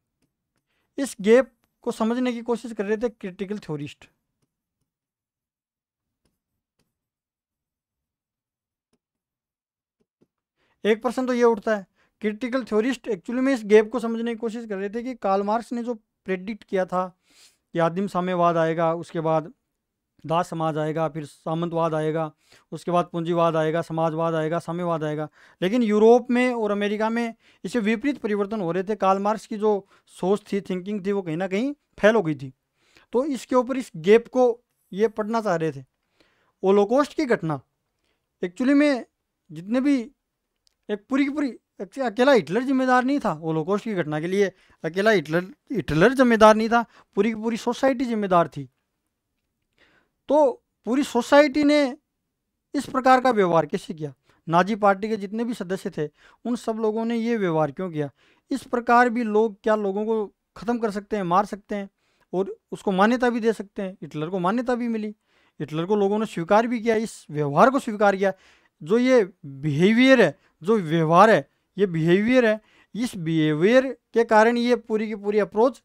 इस गैप को समझने की कोशिश कर रहे थे क्रिटिकल थ्योरिस्ट एक प्रश्न तो ये उठता है क्रिटिकल थ्योरिस्ट एक्चुअली में इस गैप को समझने की कोशिश कर रहे थे कि कार्ल मार्क्स ने जो प्रेडिक्ट किया था कि आदिम साम्यवाद आएगा उसके बाद दास समाज आएगा फिर सामंतवाद आएगा उसके बाद पूंजीवाद आएगा समाजवाद आएगा साम्यवाद आएगा लेकिन यूरोप में और अमेरिका में इससे विपरीत परिवर्तन हो रहे थे काल मार्क्स की जो सोच थी थिंकिंग थी वो कहीं ना कहीं फैल हो गई थी तो इसके ऊपर इस गैप को ये पढ़ना चाह रहे थे ओलोकोस्ट की घटना एक्चुअली में जितने भी एक पूरी की पूरी एक्चुअली अकेला हिटलर जिम्मेदार नहीं था होलोकॉस्ट की घटना के लिए अकेला हिटलर हिटलर जिम्मेदार नहीं था पूरी की पूरी सोसाइटी जिम्मेदार थी तो पूरी सोसाइटी ने इस प्रकार का व्यवहार कैसे किया नाजी पार्टी के जितने भी सदस्य थे उन सब लोगों ने ये व्यवहार क्यों किया इस प्रकार भी लोग क्या लोगों को ख़त्म कर सकते हैं मार सकते हैं और उसको मान्यता भी दे सकते हैं हिटलर को मान्यता भी मिली हिटलर को लोगों ने स्वीकार भी किया इस व्यवहार को स्वीकार किया जो ये बिहेवियर है जो व्यवहार है ये बिहेवियर है इस बिहेवियर के कारण ये पूरी की पूरी अप्रोच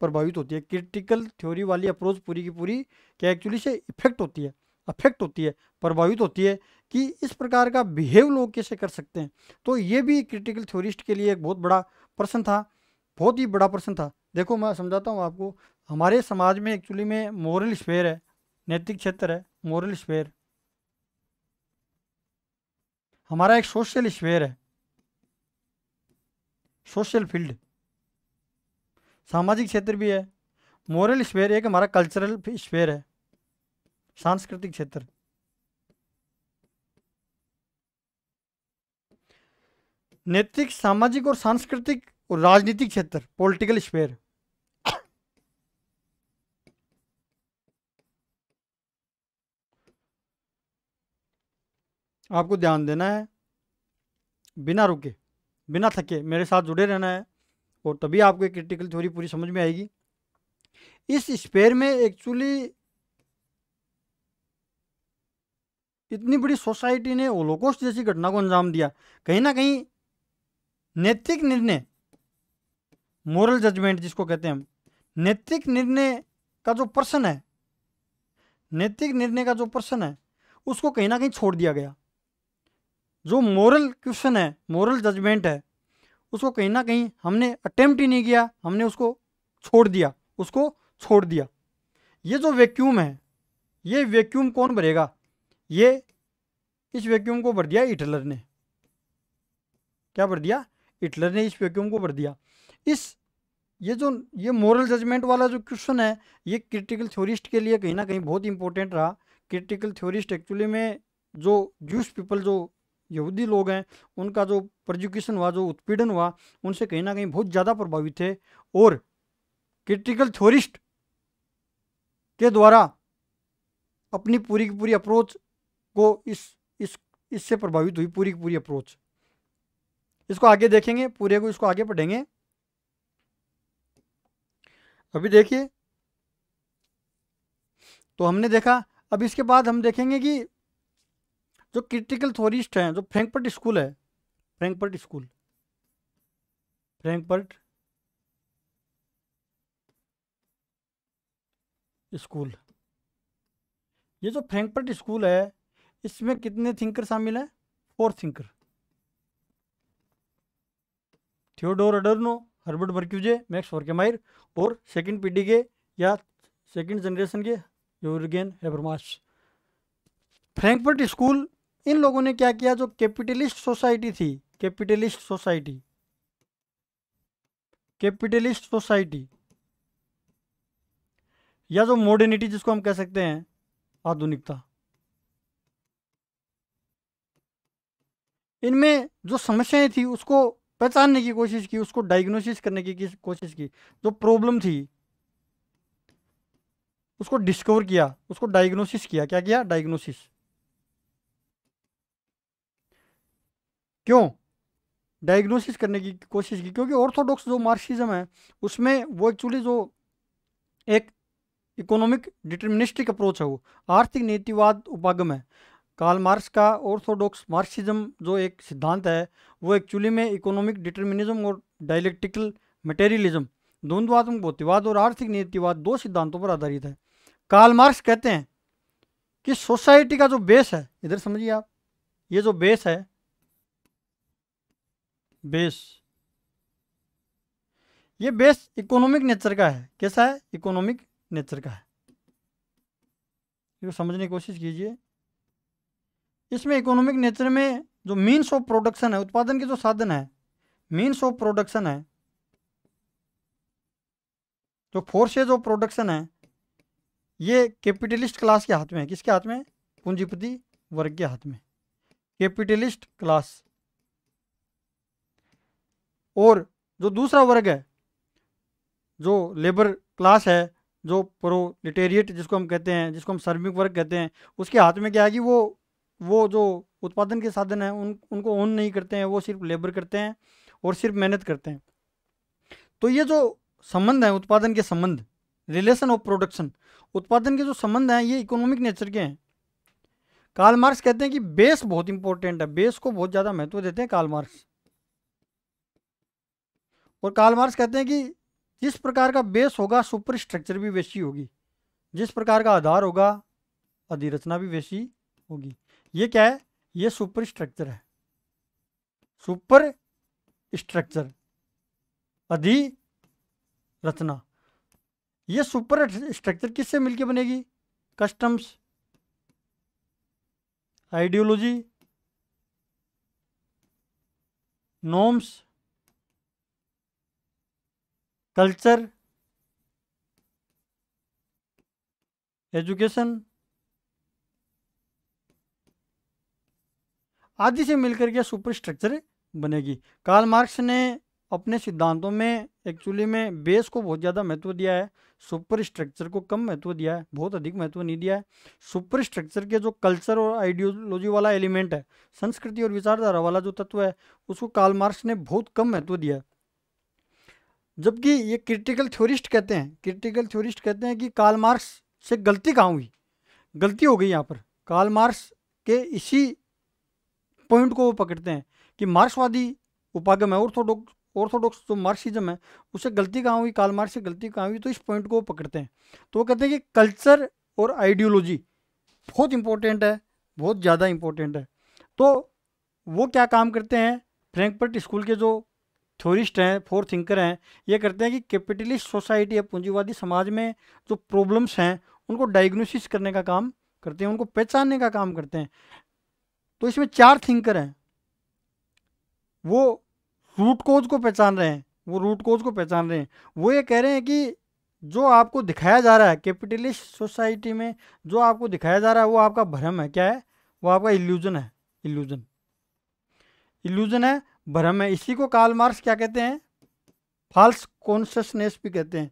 प्रभावित होती है क्रिटिकल थ्योरी वाली अप्रोच पूरी की पूरी क्या एक्चुअली से इफेक्ट होती है अफेक्ट होती है प्रभावित होती है कि इस प्रकार का बिहेव लोग कैसे कर सकते हैं तो ये भी क्रिटिकल थ्योरिस्ट के लिए एक बहुत बड़ा प्रश्न था बहुत ही बड़ा प्रश्न था देखो मैं समझाता हूँ आपको हमारे समाज में एक्चुअली में मॉरल स्पेयर है नैतिक क्षेत्र है मॉरल स्पेयर हमारा एक सोशल स्पेयर है सोशल फील्ड सामाजिक क्षेत्र भी है मॉरल स्पेयर एक हमारा कल्चरल स्पेयर है सांस्कृतिक क्षेत्र नैतिक सामाजिक और सांस्कृतिक और राजनीतिक क्षेत्र पॉलिटिकल स्पेयर आपको ध्यान देना है बिना रुके बिना थके मेरे साथ जुड़े रहना है और तभी आपको एक क्रिटिकल थ्योरी पूरी समझ में आएगी इस स्पेयर में एक्चुअली इतनी बड़ी सोसाइटी ने ओलोकोस जैसी घटना को अंजाम दिया कहीं ना कहीं नैतिक निर्णय मॉरल जजमेंट जिसको कहते हैं हम नैतिक निर्णय का जो प्रश्न है नैतिक निर्णय का जो प्रश्न है उसको कहीं ना कहीं छोड़ दिया गया जो मॉरल क्वेश्चन है मॉरल जजमेंट है उसको कहीं ना कहीं हमने अटेम्प्ट ही नहीं किया हमने उसको छोड़ दिया उसको छोड़ दिया ये जो वैक्यूम है ये वैक्यूम कौन भरेगा ये इस वैक्यूम को भर दिया हिटलर ने क्या भर दिया हिटलर ने इस वैक्यूम को भर दिया इस ये जो ये मॉरल जजमेंट वाला जो क्वेश्चन है ये क्रिटिकल थ्योरिस्ट के लिए कहीं ना कहीं बहुत इंपॉर्टेंट रहा क्रिटिकल थ्योरिस्ट एक्चुअली में जो जूस पीपल जो यहूदी लोग हैं उनका जो प्रजुकेशन हुआ जो उत्पीड़न हुआ उनसे कहीं ना कहीं बहुत ज़्यादा प्रभावित थे और क्रिटिकल थोरिस्ट के द्वारा अपनी पूरी की पूरी अप्रोच को इस इस इससे प्रभावित हुई पूरी की पूरी अप्रोच इसको आगे देखेंगे पूरे को इसको आगे पढ़ेंगे अभी देखिए तो हमने देखा अब इसके बाद हम देखेंगे कि जो क्रिटिकल थोरिस्ट हैं जो फ्रेंकपर्ट स्कूल है फ्रेंकपर्ट स्कूल फ्रेंकपर्ट स्कूल ये जो फ्रेंकपर्ट स्कूल है इसमें कितने थिंकर शामिल हैं four thinker Theodor Adorno Herbert Marcuse Max Horkheimer और सेकंड पीढ़ी के या सेकंड जनरेशन के योरगेन हेबरमास फ्रैंकफर्ट स्कूल इन लोगों ने क्या किया जो कैपिटलिस्ट सोसाइटी थी कैपिटलिस्ट सोसाइटी कैपिटलिस्ट सोसाइटी या जो मॉडर्निटी जिसको हम कह सकते हैं आधुनिकता इनमें जो समस्याएं थी उसको पहचानने की कोशिश की उसको डायग्नोसिस करने की कोशिश की जो प्रॉब्लम थी उसको डिस्कवर किया उसको डायग्नोसिस किया क्या किया डायग्नोसिस क्यों डायग्नोसिस करने की कोशिश की क्योंकि ऑर्थोडॉक्स जो मार्क्सिज्म है उसमें वो एक्चुअली जो एक इकोनॉमिक डिटर्मिनिस्टिक अप्रोच है वो आर्थिक नीतिवाद उपागम है काल मार्क्स का ऑर्थोडॉक्स मार्क्सिज्म जो एक सिद्धांत है वो एक्चुअली में इकोनॉमिक डिटर्मिनिज्म और डायलेक्टिकल मटेरियलिज्म द्वंद्वात्मक भौतिवाद और आर्थिक नीतिवाद दो सिद्धांतों पर आधारित है काल मार्क्स कहते हैं कि सोसाइटी का जो बेस है इधर समझिए आप ये जो बेस है बेस ये बेस इकोनॉमिक नेचर का है कैसा है इकोनॉमिक नेचर का है इसको समझने की कोशिश कीजिए इसमें इकोनॉमिक नेचर में जो मीन्स ऑफ प्रोडक्शन है उत्पादन के जो साधन है मीन्स ऑफ प्रोडक्शन है जो फोर्सेज ऑफ प्रोडक्शन है ये कैपिटलिस्ट क्लास के हाथ में है किसके हाथ में पूंजीपति वर्ग के हाथ में कैपिटलिस्ट क्लास और जो दूसरा वर्ग है जो लेबर क्लास है जो प्रोलिटेरिएट जिसको हम कहते हैं जिसको हम श्रमिक वर्ग कहते हैं उसके हाथ में क्या है कि वो वो जो उत्पादन के साधन हैं उन उनको ओन नहीं करते हैं वो सिर्फ लेबर करते हैं और सिर्फ मेहनत करते हैं तो ये जो संबंध है उत्पादन के संबंध रिलेशन ऑफ प्रोडक्शन उत्पादन के जो संबंध हैं ये इकोनॉमिक नेचर के हैं कार्ल मार्क्स कहते हैं कि बेस बहुत इंपॉर्टेंट है बेस को बहुत ज़्यादा महत्व देते हैं कार्ल मार्क्स और कार्ल मार्क्स कहते हैं कि जिस प्रकार का बेस होगा सुपर स्ट्रक्चर भी वैसी होगी जिस प्रकार का आधार होगा अधिरचना भी वैसी होगी ये क्या है ये सुपर स्ट्रक्चर है सुपर स्ट्रक्चर अधि रचना ये सुपर स्ट्रक्चर किससे मिलके बनेगी customs ideology norms culture education आदि से मिलकर के स्ट्रक्चर बनेगी कार्ल मार्क्स ने अपने सिद्धांतों में एक्चुअली में बेस को बहुत ज़्यादा महत्व दिया है सुपर स्ट्रक्चर को कम महत्व दिया है बहुत अधिक महत्व नहीं दिया है सुपर स्ट्रक्चर के जो कल्चर और आइडियोलॉजी वाला एलिमेंट है संस्कृति और विचारधारा वाला जो तत्व है उसको कार्ल मार्क्स ने बहुत कम महत्व दिया है जबकि ये क्रिटिकल थ्योरिस्ट कहते हैं क्रिटिकल थ्योरिस्ट कहते हैं कि काल मार्क्स से गलती कहाँ हुई गलती हो गई यहाँ पर काल मार्क्स के इसी पॉइंट को वो पकड़ते हैं कि मार्क्सवादी उपागम है ऑर्थोडॉक्स ऑर्थोडॉक्स जो मार्क्सिज्म है उससे गलती कहाँ हुई काल मार्क्स से गलती कहाँ हुई तो इस पॉइंट को वो पकड़ते हैं तो वो कहते हैं कि कल्चर और आइडियोलॉजी बहुत इंपॉर्टेंट है बहुत ज़्यादा इंपॉर्टेंट है तो वो क्या काम करते हैं फ्रैंकपर्ट स्कूल के जो थ्योरिस्ट हैं फोर थिंकर हैं ये करते हैं कि कैपिटलिस्ट सोसाइटी या पूंजीवादी समाज में जो प्रॉब्लम्स हैं उनको डायग्नोसिस करने का काम करते हैं उनको पहचानने का काम करते हैं तो इसमें चार थिंकर हैं वो रूट कोज को पहचान रहे हैं वो रूट कोज को पहचान रहे हैं वो ये कह रहे हैं कि जो आपको दिखाया जा रहा है कैपिटलिस्ट सोसाइटी में जो आपको दिखाया जा रहा है वो आपका भ्रम है क्या है वो आपका इल्यूजन है इल्यूजन इल्यूजन है भ्रम है इसी को काल मार्क्स क्या कहते हैं फॉल्स कॉन्शसनेस भी कहते हैं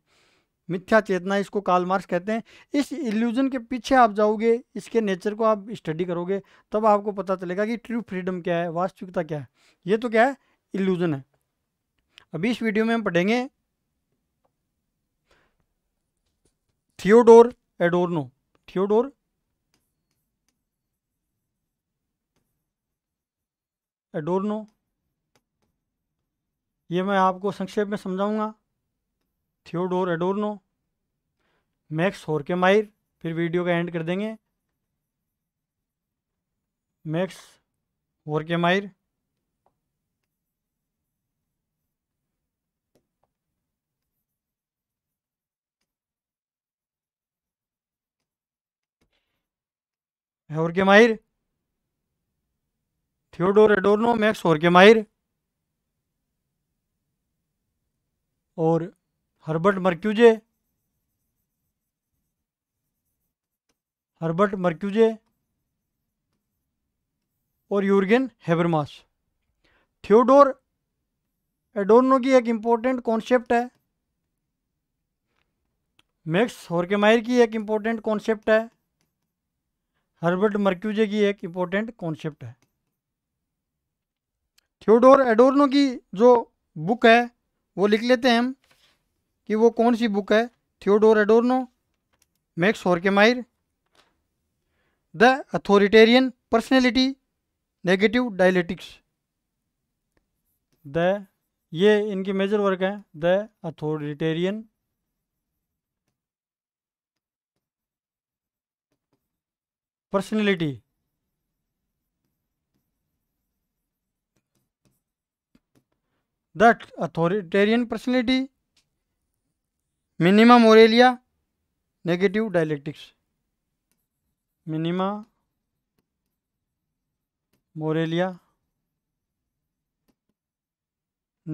मिथ्या चेतना इसको काल मार्क्स कहते हैं इस इल्यूजन के पीछे आप जाओगे इसके नेचर को आप स्टडी करोगे तब आपको पता चलेगा कि ट्रू फ्रीडम क्या है वास्तविकता क्या है ये तो क्या है इल्यूजन है अभी इस वीडियो में हम पढ़ेंगे थियोडोर एडोर्नो थियोडोर एडोर्नो ये मैं आपको संक्षेप में समझाऊंगा थियोडोर एडोर्नो मैक्स होरके माइर फिर वीडियो का एंड कर देंगे मैक्स होरके मायर होरके माहिर थियोडोर एडोर्नो मैक्स होरके माहिर और हर्बर्ट मर्क्यूजे हर्बर्ट मर्क्यूजे और यूर्गेन हेबरमास थियोडोर एडोर्नो की एक इम्पोर्टेंट कॉन्सेप्ट है मैक्स होरकेमायर की एक इम्पोर्टेंट कॉन्सेप्ट है हर्बर्ट मर्क्यूजे की एक इम्पोर्टेंट कॉन्सेप्ट है थियोडोर एडोर्नो की जो बुक है वो लिख लेते हैं हम कि वो कौन सी बुक है Theodor Adorno Max Horkheimer the authoritarian personality negative dialectics the ये इनकी मेजर वर्क है the authoritarian personality that authoritarian personality Minima Moralia negative dialectics Minima Moralia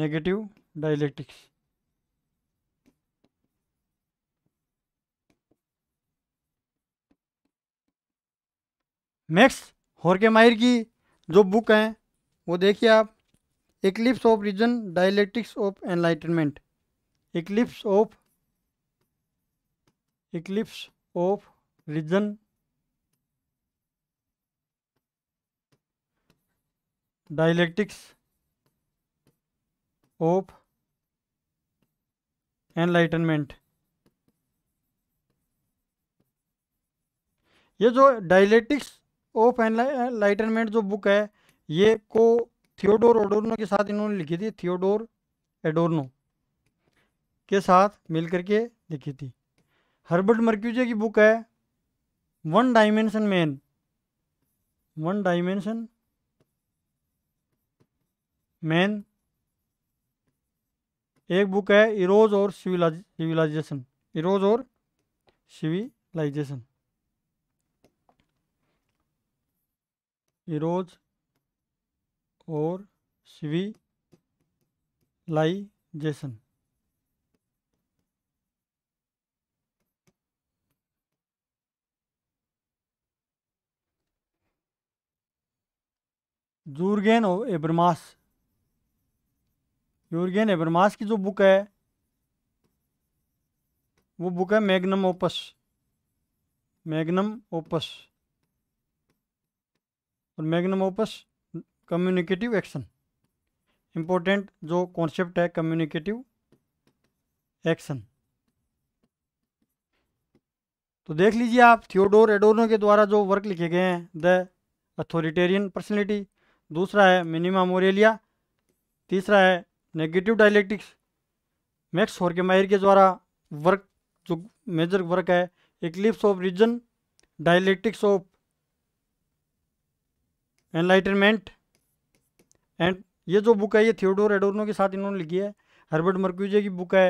negative dialectics Max के माहिर की जो बुक हैं वो देखिए आप eclipse of reason dialectics of enlightenment eclipse of eclipse of reason dialectics of enlightenment ये जो डायलेक्टिक्स ऑफ एनलाइटनमेंट जो बुक है ये को थियोडोर ओडोरनो के साथ इन्होंने लिखी थी थियोडोर एडोरनो के साथ मिलकर के लिखी थी हर्बर्ट मर्क्यूजे की बुक है one dimension man one dimension man एक बुक है इरोज और सिविलाइजेशन इरोज और सिविलाइजेशन इरोज और civilisation Jurgen Habermas Jurgen Habermas की जो बुक है वो बुक है मैग्नम ओपस मैग्नम ओपस और magnum opus communicative action important जो कॉन्सेप्ट है कम्युनिकेटिव एक्शन तो देख लीजिए आप थियोडोर एडोनो के द्वारा जो वर्क लिखे गए हैं द अथॉरिटेरियन पर्सनैलिटी दूसरा है मिनिमा मोरेलिया तीसरा है नेगेटिव डायलेक्टिक्स मैक्स के माहिर के द्वारा वर्क जो मेजर वर्क है eclipse of reason dialectics of enlightenment and ये जो बुक है ये थियोडोर एडोर्नो के साथ इन्होंने लिखी है हर्बर्ट मर्क्यूजे की बुक है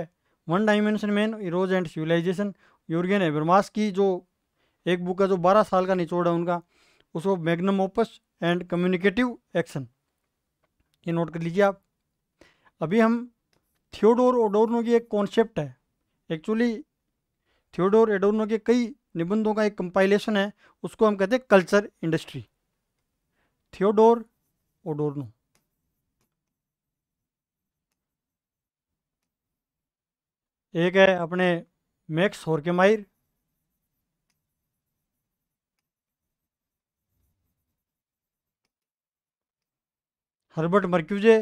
one dimension man Eros and civilisation Jurgen Habermas की जो एक बुक है जो बारह साल का निचोड़ है उनका उसको magnum opus and communicative action ये नोट कर लीजिए आप अभी हम थियोडोर ओडोर्नो की एक कॉन्सेप्ट है एक्चुअली थियोडोर एडोर्नो के कई निबंधों का एक कंपाइलेशन है उसको हम कहते हैं कल्चर इंडस्ट्री थियोडोर ओडोर्नो एक है अपने Max Horkheimer Herbert Marcuse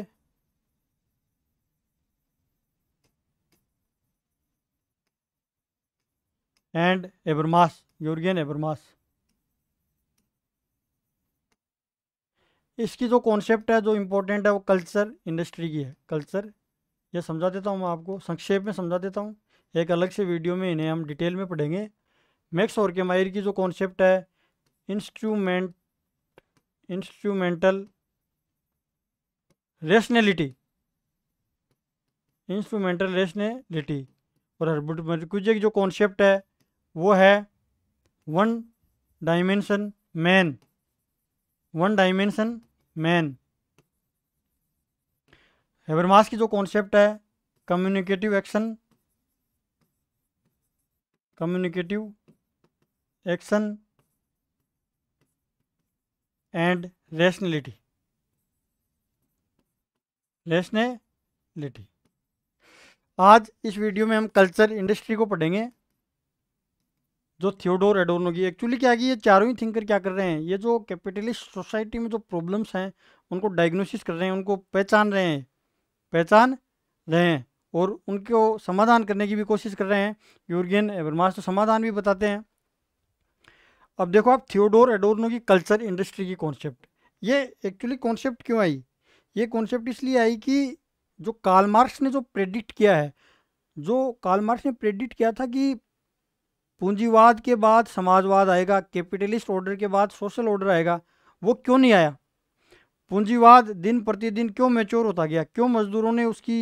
and Habermas Jurgen Habermas इसकी जो कॉन्सेप्ट है जो इम्पोर्टेंट है वो कल्चर इंडस्ट्री की है कल्चर ये समझा देता हूँ मैं आपको संक्षेप में समझा देता हूँ एक अलग से वीडियो में इन्हें हम डिटेल में पढ़ेंगे मैक्स और के मायर की जो कॉन्सेप्ट है instrument instrumental rationality instrumental rationality और हर्बर्ट मर्क्यूजे की जो कॉन्सेप्ट है वो है one dimension man one dimension man Habermas की जो कॉन्सेप्ट है communicative action communicative action and rationality rationality आज इस वीडियो में हम कल्चर इंडस्ट्री को पढ़ेंगे जो थियोडोर एडोर्नो की एक्चुअली क्या की ये चारों ही थिंकर क्या कर रहे हैं ये जो कैपिटलिस्ट सोसाइटी में जो प्रॉब्लम्स हैं उनको डायग्नोसिस कर रहे हैं उनको पहचान रहे हैं पहचान रहे हैं और उनको समाधान करने की भी कोशिश कर रहे हैं यूर्गियन एवरमास तो समाधान भी बताते हैं अब देखो आप थियोडोर एडोर्नो की कल्चर इंडस्ट्री की कॉन्सेप्ट ये एक्चुअली कॉन्सेप्ट क्यों आई ये कॉन्सेप्ट इसलिए आई कि जो कालमार्क्स मार्क्स ने जो प्रेडिक्ट किया है जो कालमार्क्स मार्क्स ने प्रेडिक्ट किया था कि पूंजीवाद के बाद समाजवाद आएगा कैपिटलिस्ट ऑर्डर के बाद सोशल ऑर्डर आएगा वो क्यों नहीं आया पूंजीवाद दिन प्रतिदिन क्यों मेच्योर होता गया क्यों मजदूरों ने उसकी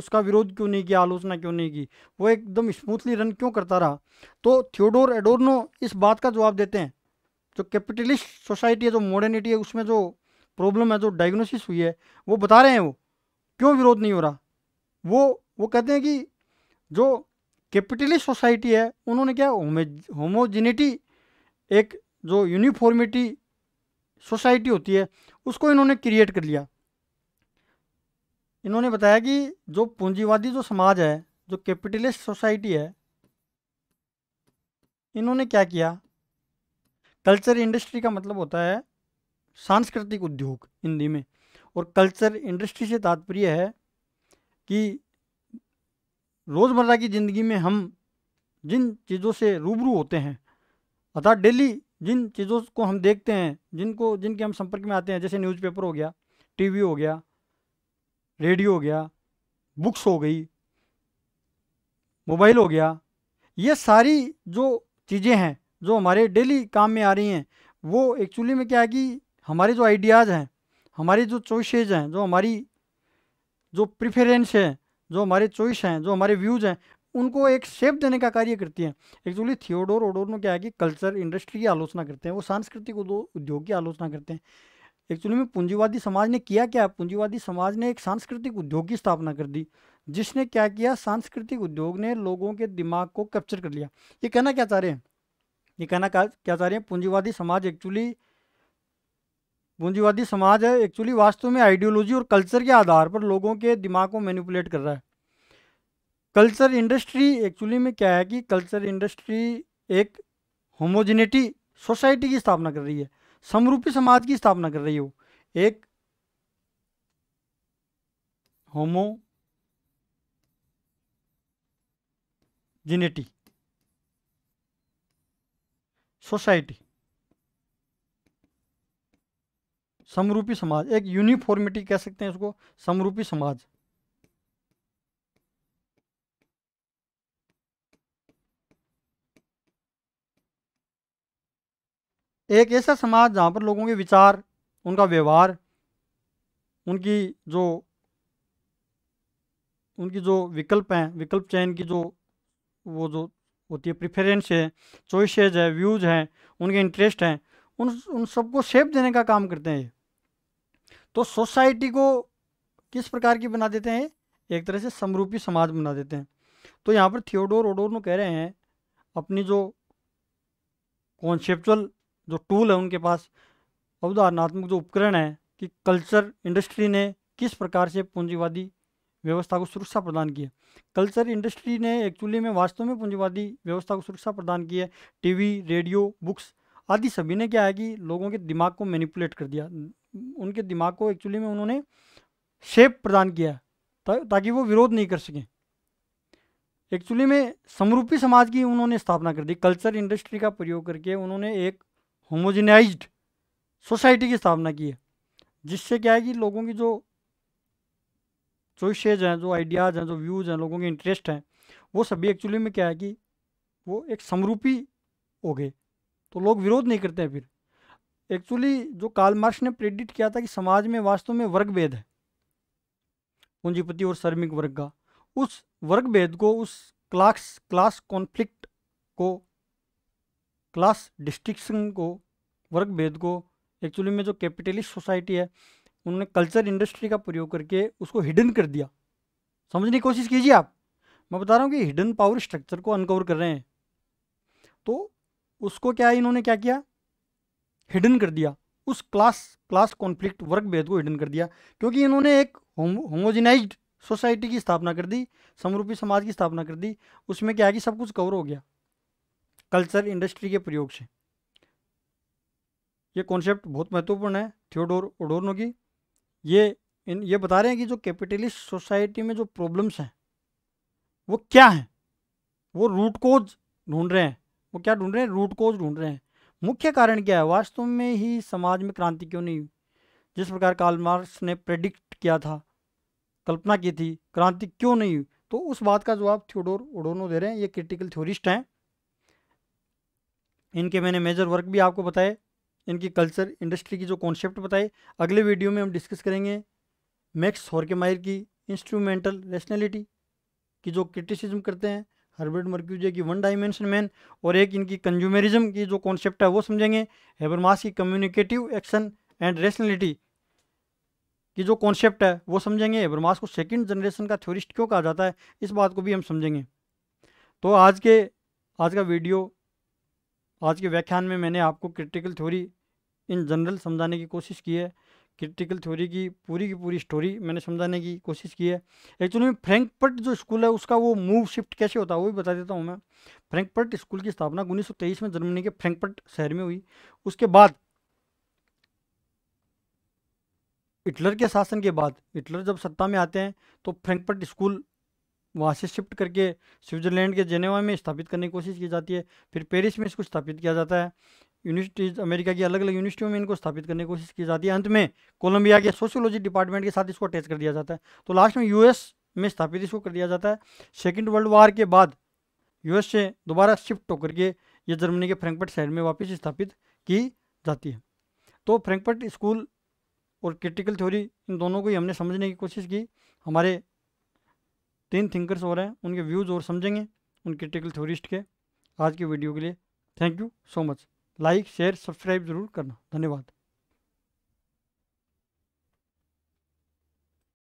उसका विरोध क्यों नहीं किया आलोचना क्यों नहीं की वो एकदम स्मूथली रन क्यों करता रहा तो थियोडोर एडोर्नो इस बात का जवाब देते हैं जो कैपिटलिस्ट सोसाइटी है जो मॉडर्निटी है उसमें जो प्रॉब्लम है जो डायग्नोसिस हुई है वो बता रहे हैं वो क्यों विरोध नहीं हो रहा वो वो कहते हैं कि जो कैपिटलिस्ट सोसाइटी है उन्होंने क्या होमोजिनिटी एक जो यूनिफॉर्मिटी सोसाइटी होती है उसको इन्होंने क्रिएट कर लिया इन्होंने बताया कि जो पूंजीवादी जो समाज है जो कैपिटलिस्ट सोसाइटी है इन्होंने क्या किया कल्चर इंडस्ट्री का मतलब होता है सांस्कृतिक उद्योग हिंदी में और कल्चर इंडस्ट्री से तात्पर्य है कि रोज़मर्रा की ज़िंदगी में हम जिन चीज़ों से रूबरू होते हैं अर्थात डेली जिन चीज़ों को हम देखते हैं जिनको जिनके हम संपर्क में आते हैं जैसे न्यूज़पेपर हो गया टीवी हो गया रेडियो हो गया बुक्स हो गई मोबाइल हो गया ये सारी जो चीज़ें हैं जो हमारे डेली काम में आ रही हैं वो एक्चुअली में क्या है कि हमारे जो आइडियाज़ हैं हमारी जो चॉइसेज हैं जो हमारी जो प्रिफरेंस हैं जो हमारे चॉइस हैं जो हमारे व्यूज़ हैं उनको एक शेप देने का कार्य करती हैं एक्चुअली थियोडोर ओडोर ने क्या है कि कल्चर इंडस्ट्री की आलोचना करते हैं वो सांस्कृतिक उद्योग की आलोचना करते हैं एक्चुअली में पूंजीवादी समाज ने किया क्या पूंजीवादी समाज ने एक सांस्कृतिक उद्योग की स्थापना कर दी जिसने क्या किया सांस्कृतिक उद्योग ने लोगों के दिमाग को कैप्चर कर लिया ये कहना क्या चाह रहे हैं ये कहना क्या चाह रहे हैं पूंजीवादी समाज एक्चुअली पूंजीवादी समाज है एक्चुअली वास्तव में आइडियोलॉजी और कल्चर के आधार पर लोगों के दिमाग को मैनिपुलेट कर रहा है कल्चर इंडस्ट्री एक्चुअली में क्या है कि कल्चर इंडस्ट्री एक होमोजिनिटी सोसाइटी की स्थापना कर रही है समरूपी समाज की स्थापना कर रही हो एक जिनेटी सोसाइटी समरूपी समाज एक यूनिफॉर्मिटी कह सकते हैं उसको समरूपी समाज एक ऐसा समाज जहाँ पर लोगों के विचार उनका व्यवहार उनकी जो उनकी जो विकल्प हैं विकल्प चयन की जो वो जो होती है प्रिफरेंस है चॉइसेज है व्यूज़ हैं उनके इंटरेस्ट हैं उन उन सबको शेप देने का काम करते हैं तो सोसाइटी को किस प्रकार की बना देते हैं एक तरह से समरूपी समाज बना देते हैं तो यहाँ पर थियोडोर ओडोर कह रहे हैं अपनी जो कॉन्सेप्चुअल जो टूल है उनके पास अवधारणात्मक जो उपकरण है कि कल्चर इंडस्ट्री ने किस प्रकार से पूंजीवादी व्यवस्था को सुरक्षा प्रदान की है कल्चर इंडस्ट्री ने एक्चुअली में वास्तव में पूंजीवादी व्यवस्था को सुरक्षा प्रदान की है टीवी रेडियो बुक्स आदि सभी ने क्या है कि लोगों के दिमाग को मैनिपुलेट कर दिया उनके दिमाग को एक्चुअली में उन्होंने शेप प्रदान किया ता, ताकि वो विरोध नहीं कर सकें एक्चुअली में समरूपी समाज की उन्होंने स्थापना कर दी कल्चर इंडस्ट्री का प्रयोग करके उन्होंने एक होमोजेनाइज सोसाइटी की स्थापना की है जिससे क्या है कि लोगों की जो चोइसेज हैं जो आइडियाज़ हैं जो व्यूज़ हैं लोगों के इंटरेस्ट हैं वो सभी एक्चुअली में क्या है कि वो एक समरूपी हो गए तो लोग विरोध नहीं करते हैं फिर एक्चुअली जो काल मार्क्स ने प्रेडिक्ट किया था कि समाज में वास्तव में वर्ग भेद है पूंजीपति और श्रमिक वर्ग का उस वर्ग भेद को उस क्लास क्लास कॉन्फ्लिक्ट को क्लास डिस्टिक्शन को वर्ग भेद को एक्चुअली में जो कैपिटलिस्ट सोसाइटी है उन्होंने कल्चर इंडस्ट्री का प्रयोग करके उसको हिडन कर दिया समझने की कोशिश कीजिए आप मैं बता रहा हूँ कि हिडन पावर स्ट्रक्चर को अनकवर कर रहे हैं तो उसको क्या इन्होंने क्या किया हिडन कर दिया उस क्लास क्लास कॉन्फ्लिक्ट वर्ग भेद को हिडन कर दिया क्योंकि इन्होंने एक होमोजिनाइज सोसाइटी की स्थापना कर दी समरूपी समाज की स्थापना कर दी उसमें क्या है कि सब कुछ कवर हो गया कल्चर इंडस्ट्री के प्रयोग से ये कॉन्सेप्ट बहुत महत्वपूर्ण है थियोडोर ओडोरनो की ये इन ये बता रहे हैं कि जो कैपिटलिस्ट सोसाइटी में जो प्रॉब्लम्स हैं वो क्या हैं वो रूट कोज ढूंढ रहे हैं वो क्या ढूंढ रहे हैं रूट कोज ढूंढ रहे हैं मुख्य कारण क्या है वास्तव में ही समाज में क्रांति क्यों नहीं हुई जिस प्रकार कार्ल मार्क्स ने प्रेडिक्ट किया था कल्पना की थी क्रांति क्यों नहीं हुई तो उस बात का जवाब थियोडोर ओडोनो दे रहे हैं ये क्रिटिकल थ्योरिस्ट हैं इनके मैंने मेजर वर्क भी आपको बताए इनकी कल्चर इंडस्ट्री की जो कॉन्सेप्ट बताए अगले वीडियो में हम डिस्कस करेंगे मैक्स मायर की इंस्ट्रूमेंटल रेशनैलिटी की जो क्रिटिसिज्म करते हैं हर्बर्ट मर्क्यूजे की वन डायमेंशन मैन और एक इनकी कंज्यूमरिज्म की जो कॉन्सेप्ट है वो समझेंगे हेबरमास की कम्युनिकेटिव एक्शन एंड रेशनलिटी की जो कॉन्सेप्ट है वो समझेंगे हेबरमास को सेकेंड जनरेशन का थ्योरिस्ट क्यों कहा जाता है इस बात को भी हम समझेंगे तो आज के आज का वीडियो आज के व्याख्यान में मैंने आपको क्रिटिकल थ्योरी इन जनरल समझाने की कोशिश की है क्रिटिकल थ्योरी की पूरी की पूरी स्टोरी मैंने समझाने की कोशिश की है एक्चुअली में फ्रेंकपर्ट जो स्कूल है उसका वो मूव शिफ्ट कैसे होता है वो भी बता देता हूँ मैं फ्रेंकपर्ट स्कूल की स्थापना उन्नीस में जर्मनी के फ्रेंकपर्ट शहर में हुई उसके बाद हिटलर के शासन के बाद हिटलर जब सत्ता में आते हैं तो फ्रेंकपर्ट स्कूल वहाँ से शिफ्ट करके स्विट्जरलैंड के जेनेवा में स्थापित करने की कोशिश की जाती है फिर पेरिस में इसको स्थापित किया जाता है यूनिवर्सिटीज़ अमेरिका की अलग अलग यूनिवर्सिटियों में इनको स्थापित करने की कोशिश की जाती है अंत में कोलंबिया के सोशियोलॉजी डिपार्टमेंट के साथ इसको अटैच कर दिया जाता है तो लास्ट में यूएस में स्थापित इसको कर दिया जाता है सेकेंड वर्ल्ड वार के बाद यूएस से दोबारा शिफ्ट होकर के ये जर्मनी के फ्रेंकपर्ट शहर में वापस स्थापित की जाती है तो फ्रैंकफर्ट स्कूल और क्रिटिकल थ्योरी इन दोनों को ही हमने समझने की कोशिश की हमारे तीन थिंकर्स और हैं उनके व्यूज़ और समझेंगे उन क्रिटिकल थ्योरिस्ट के आज की वीडियो के लिए thank you so much like share subscribe ज़रूर करना धन्यवाद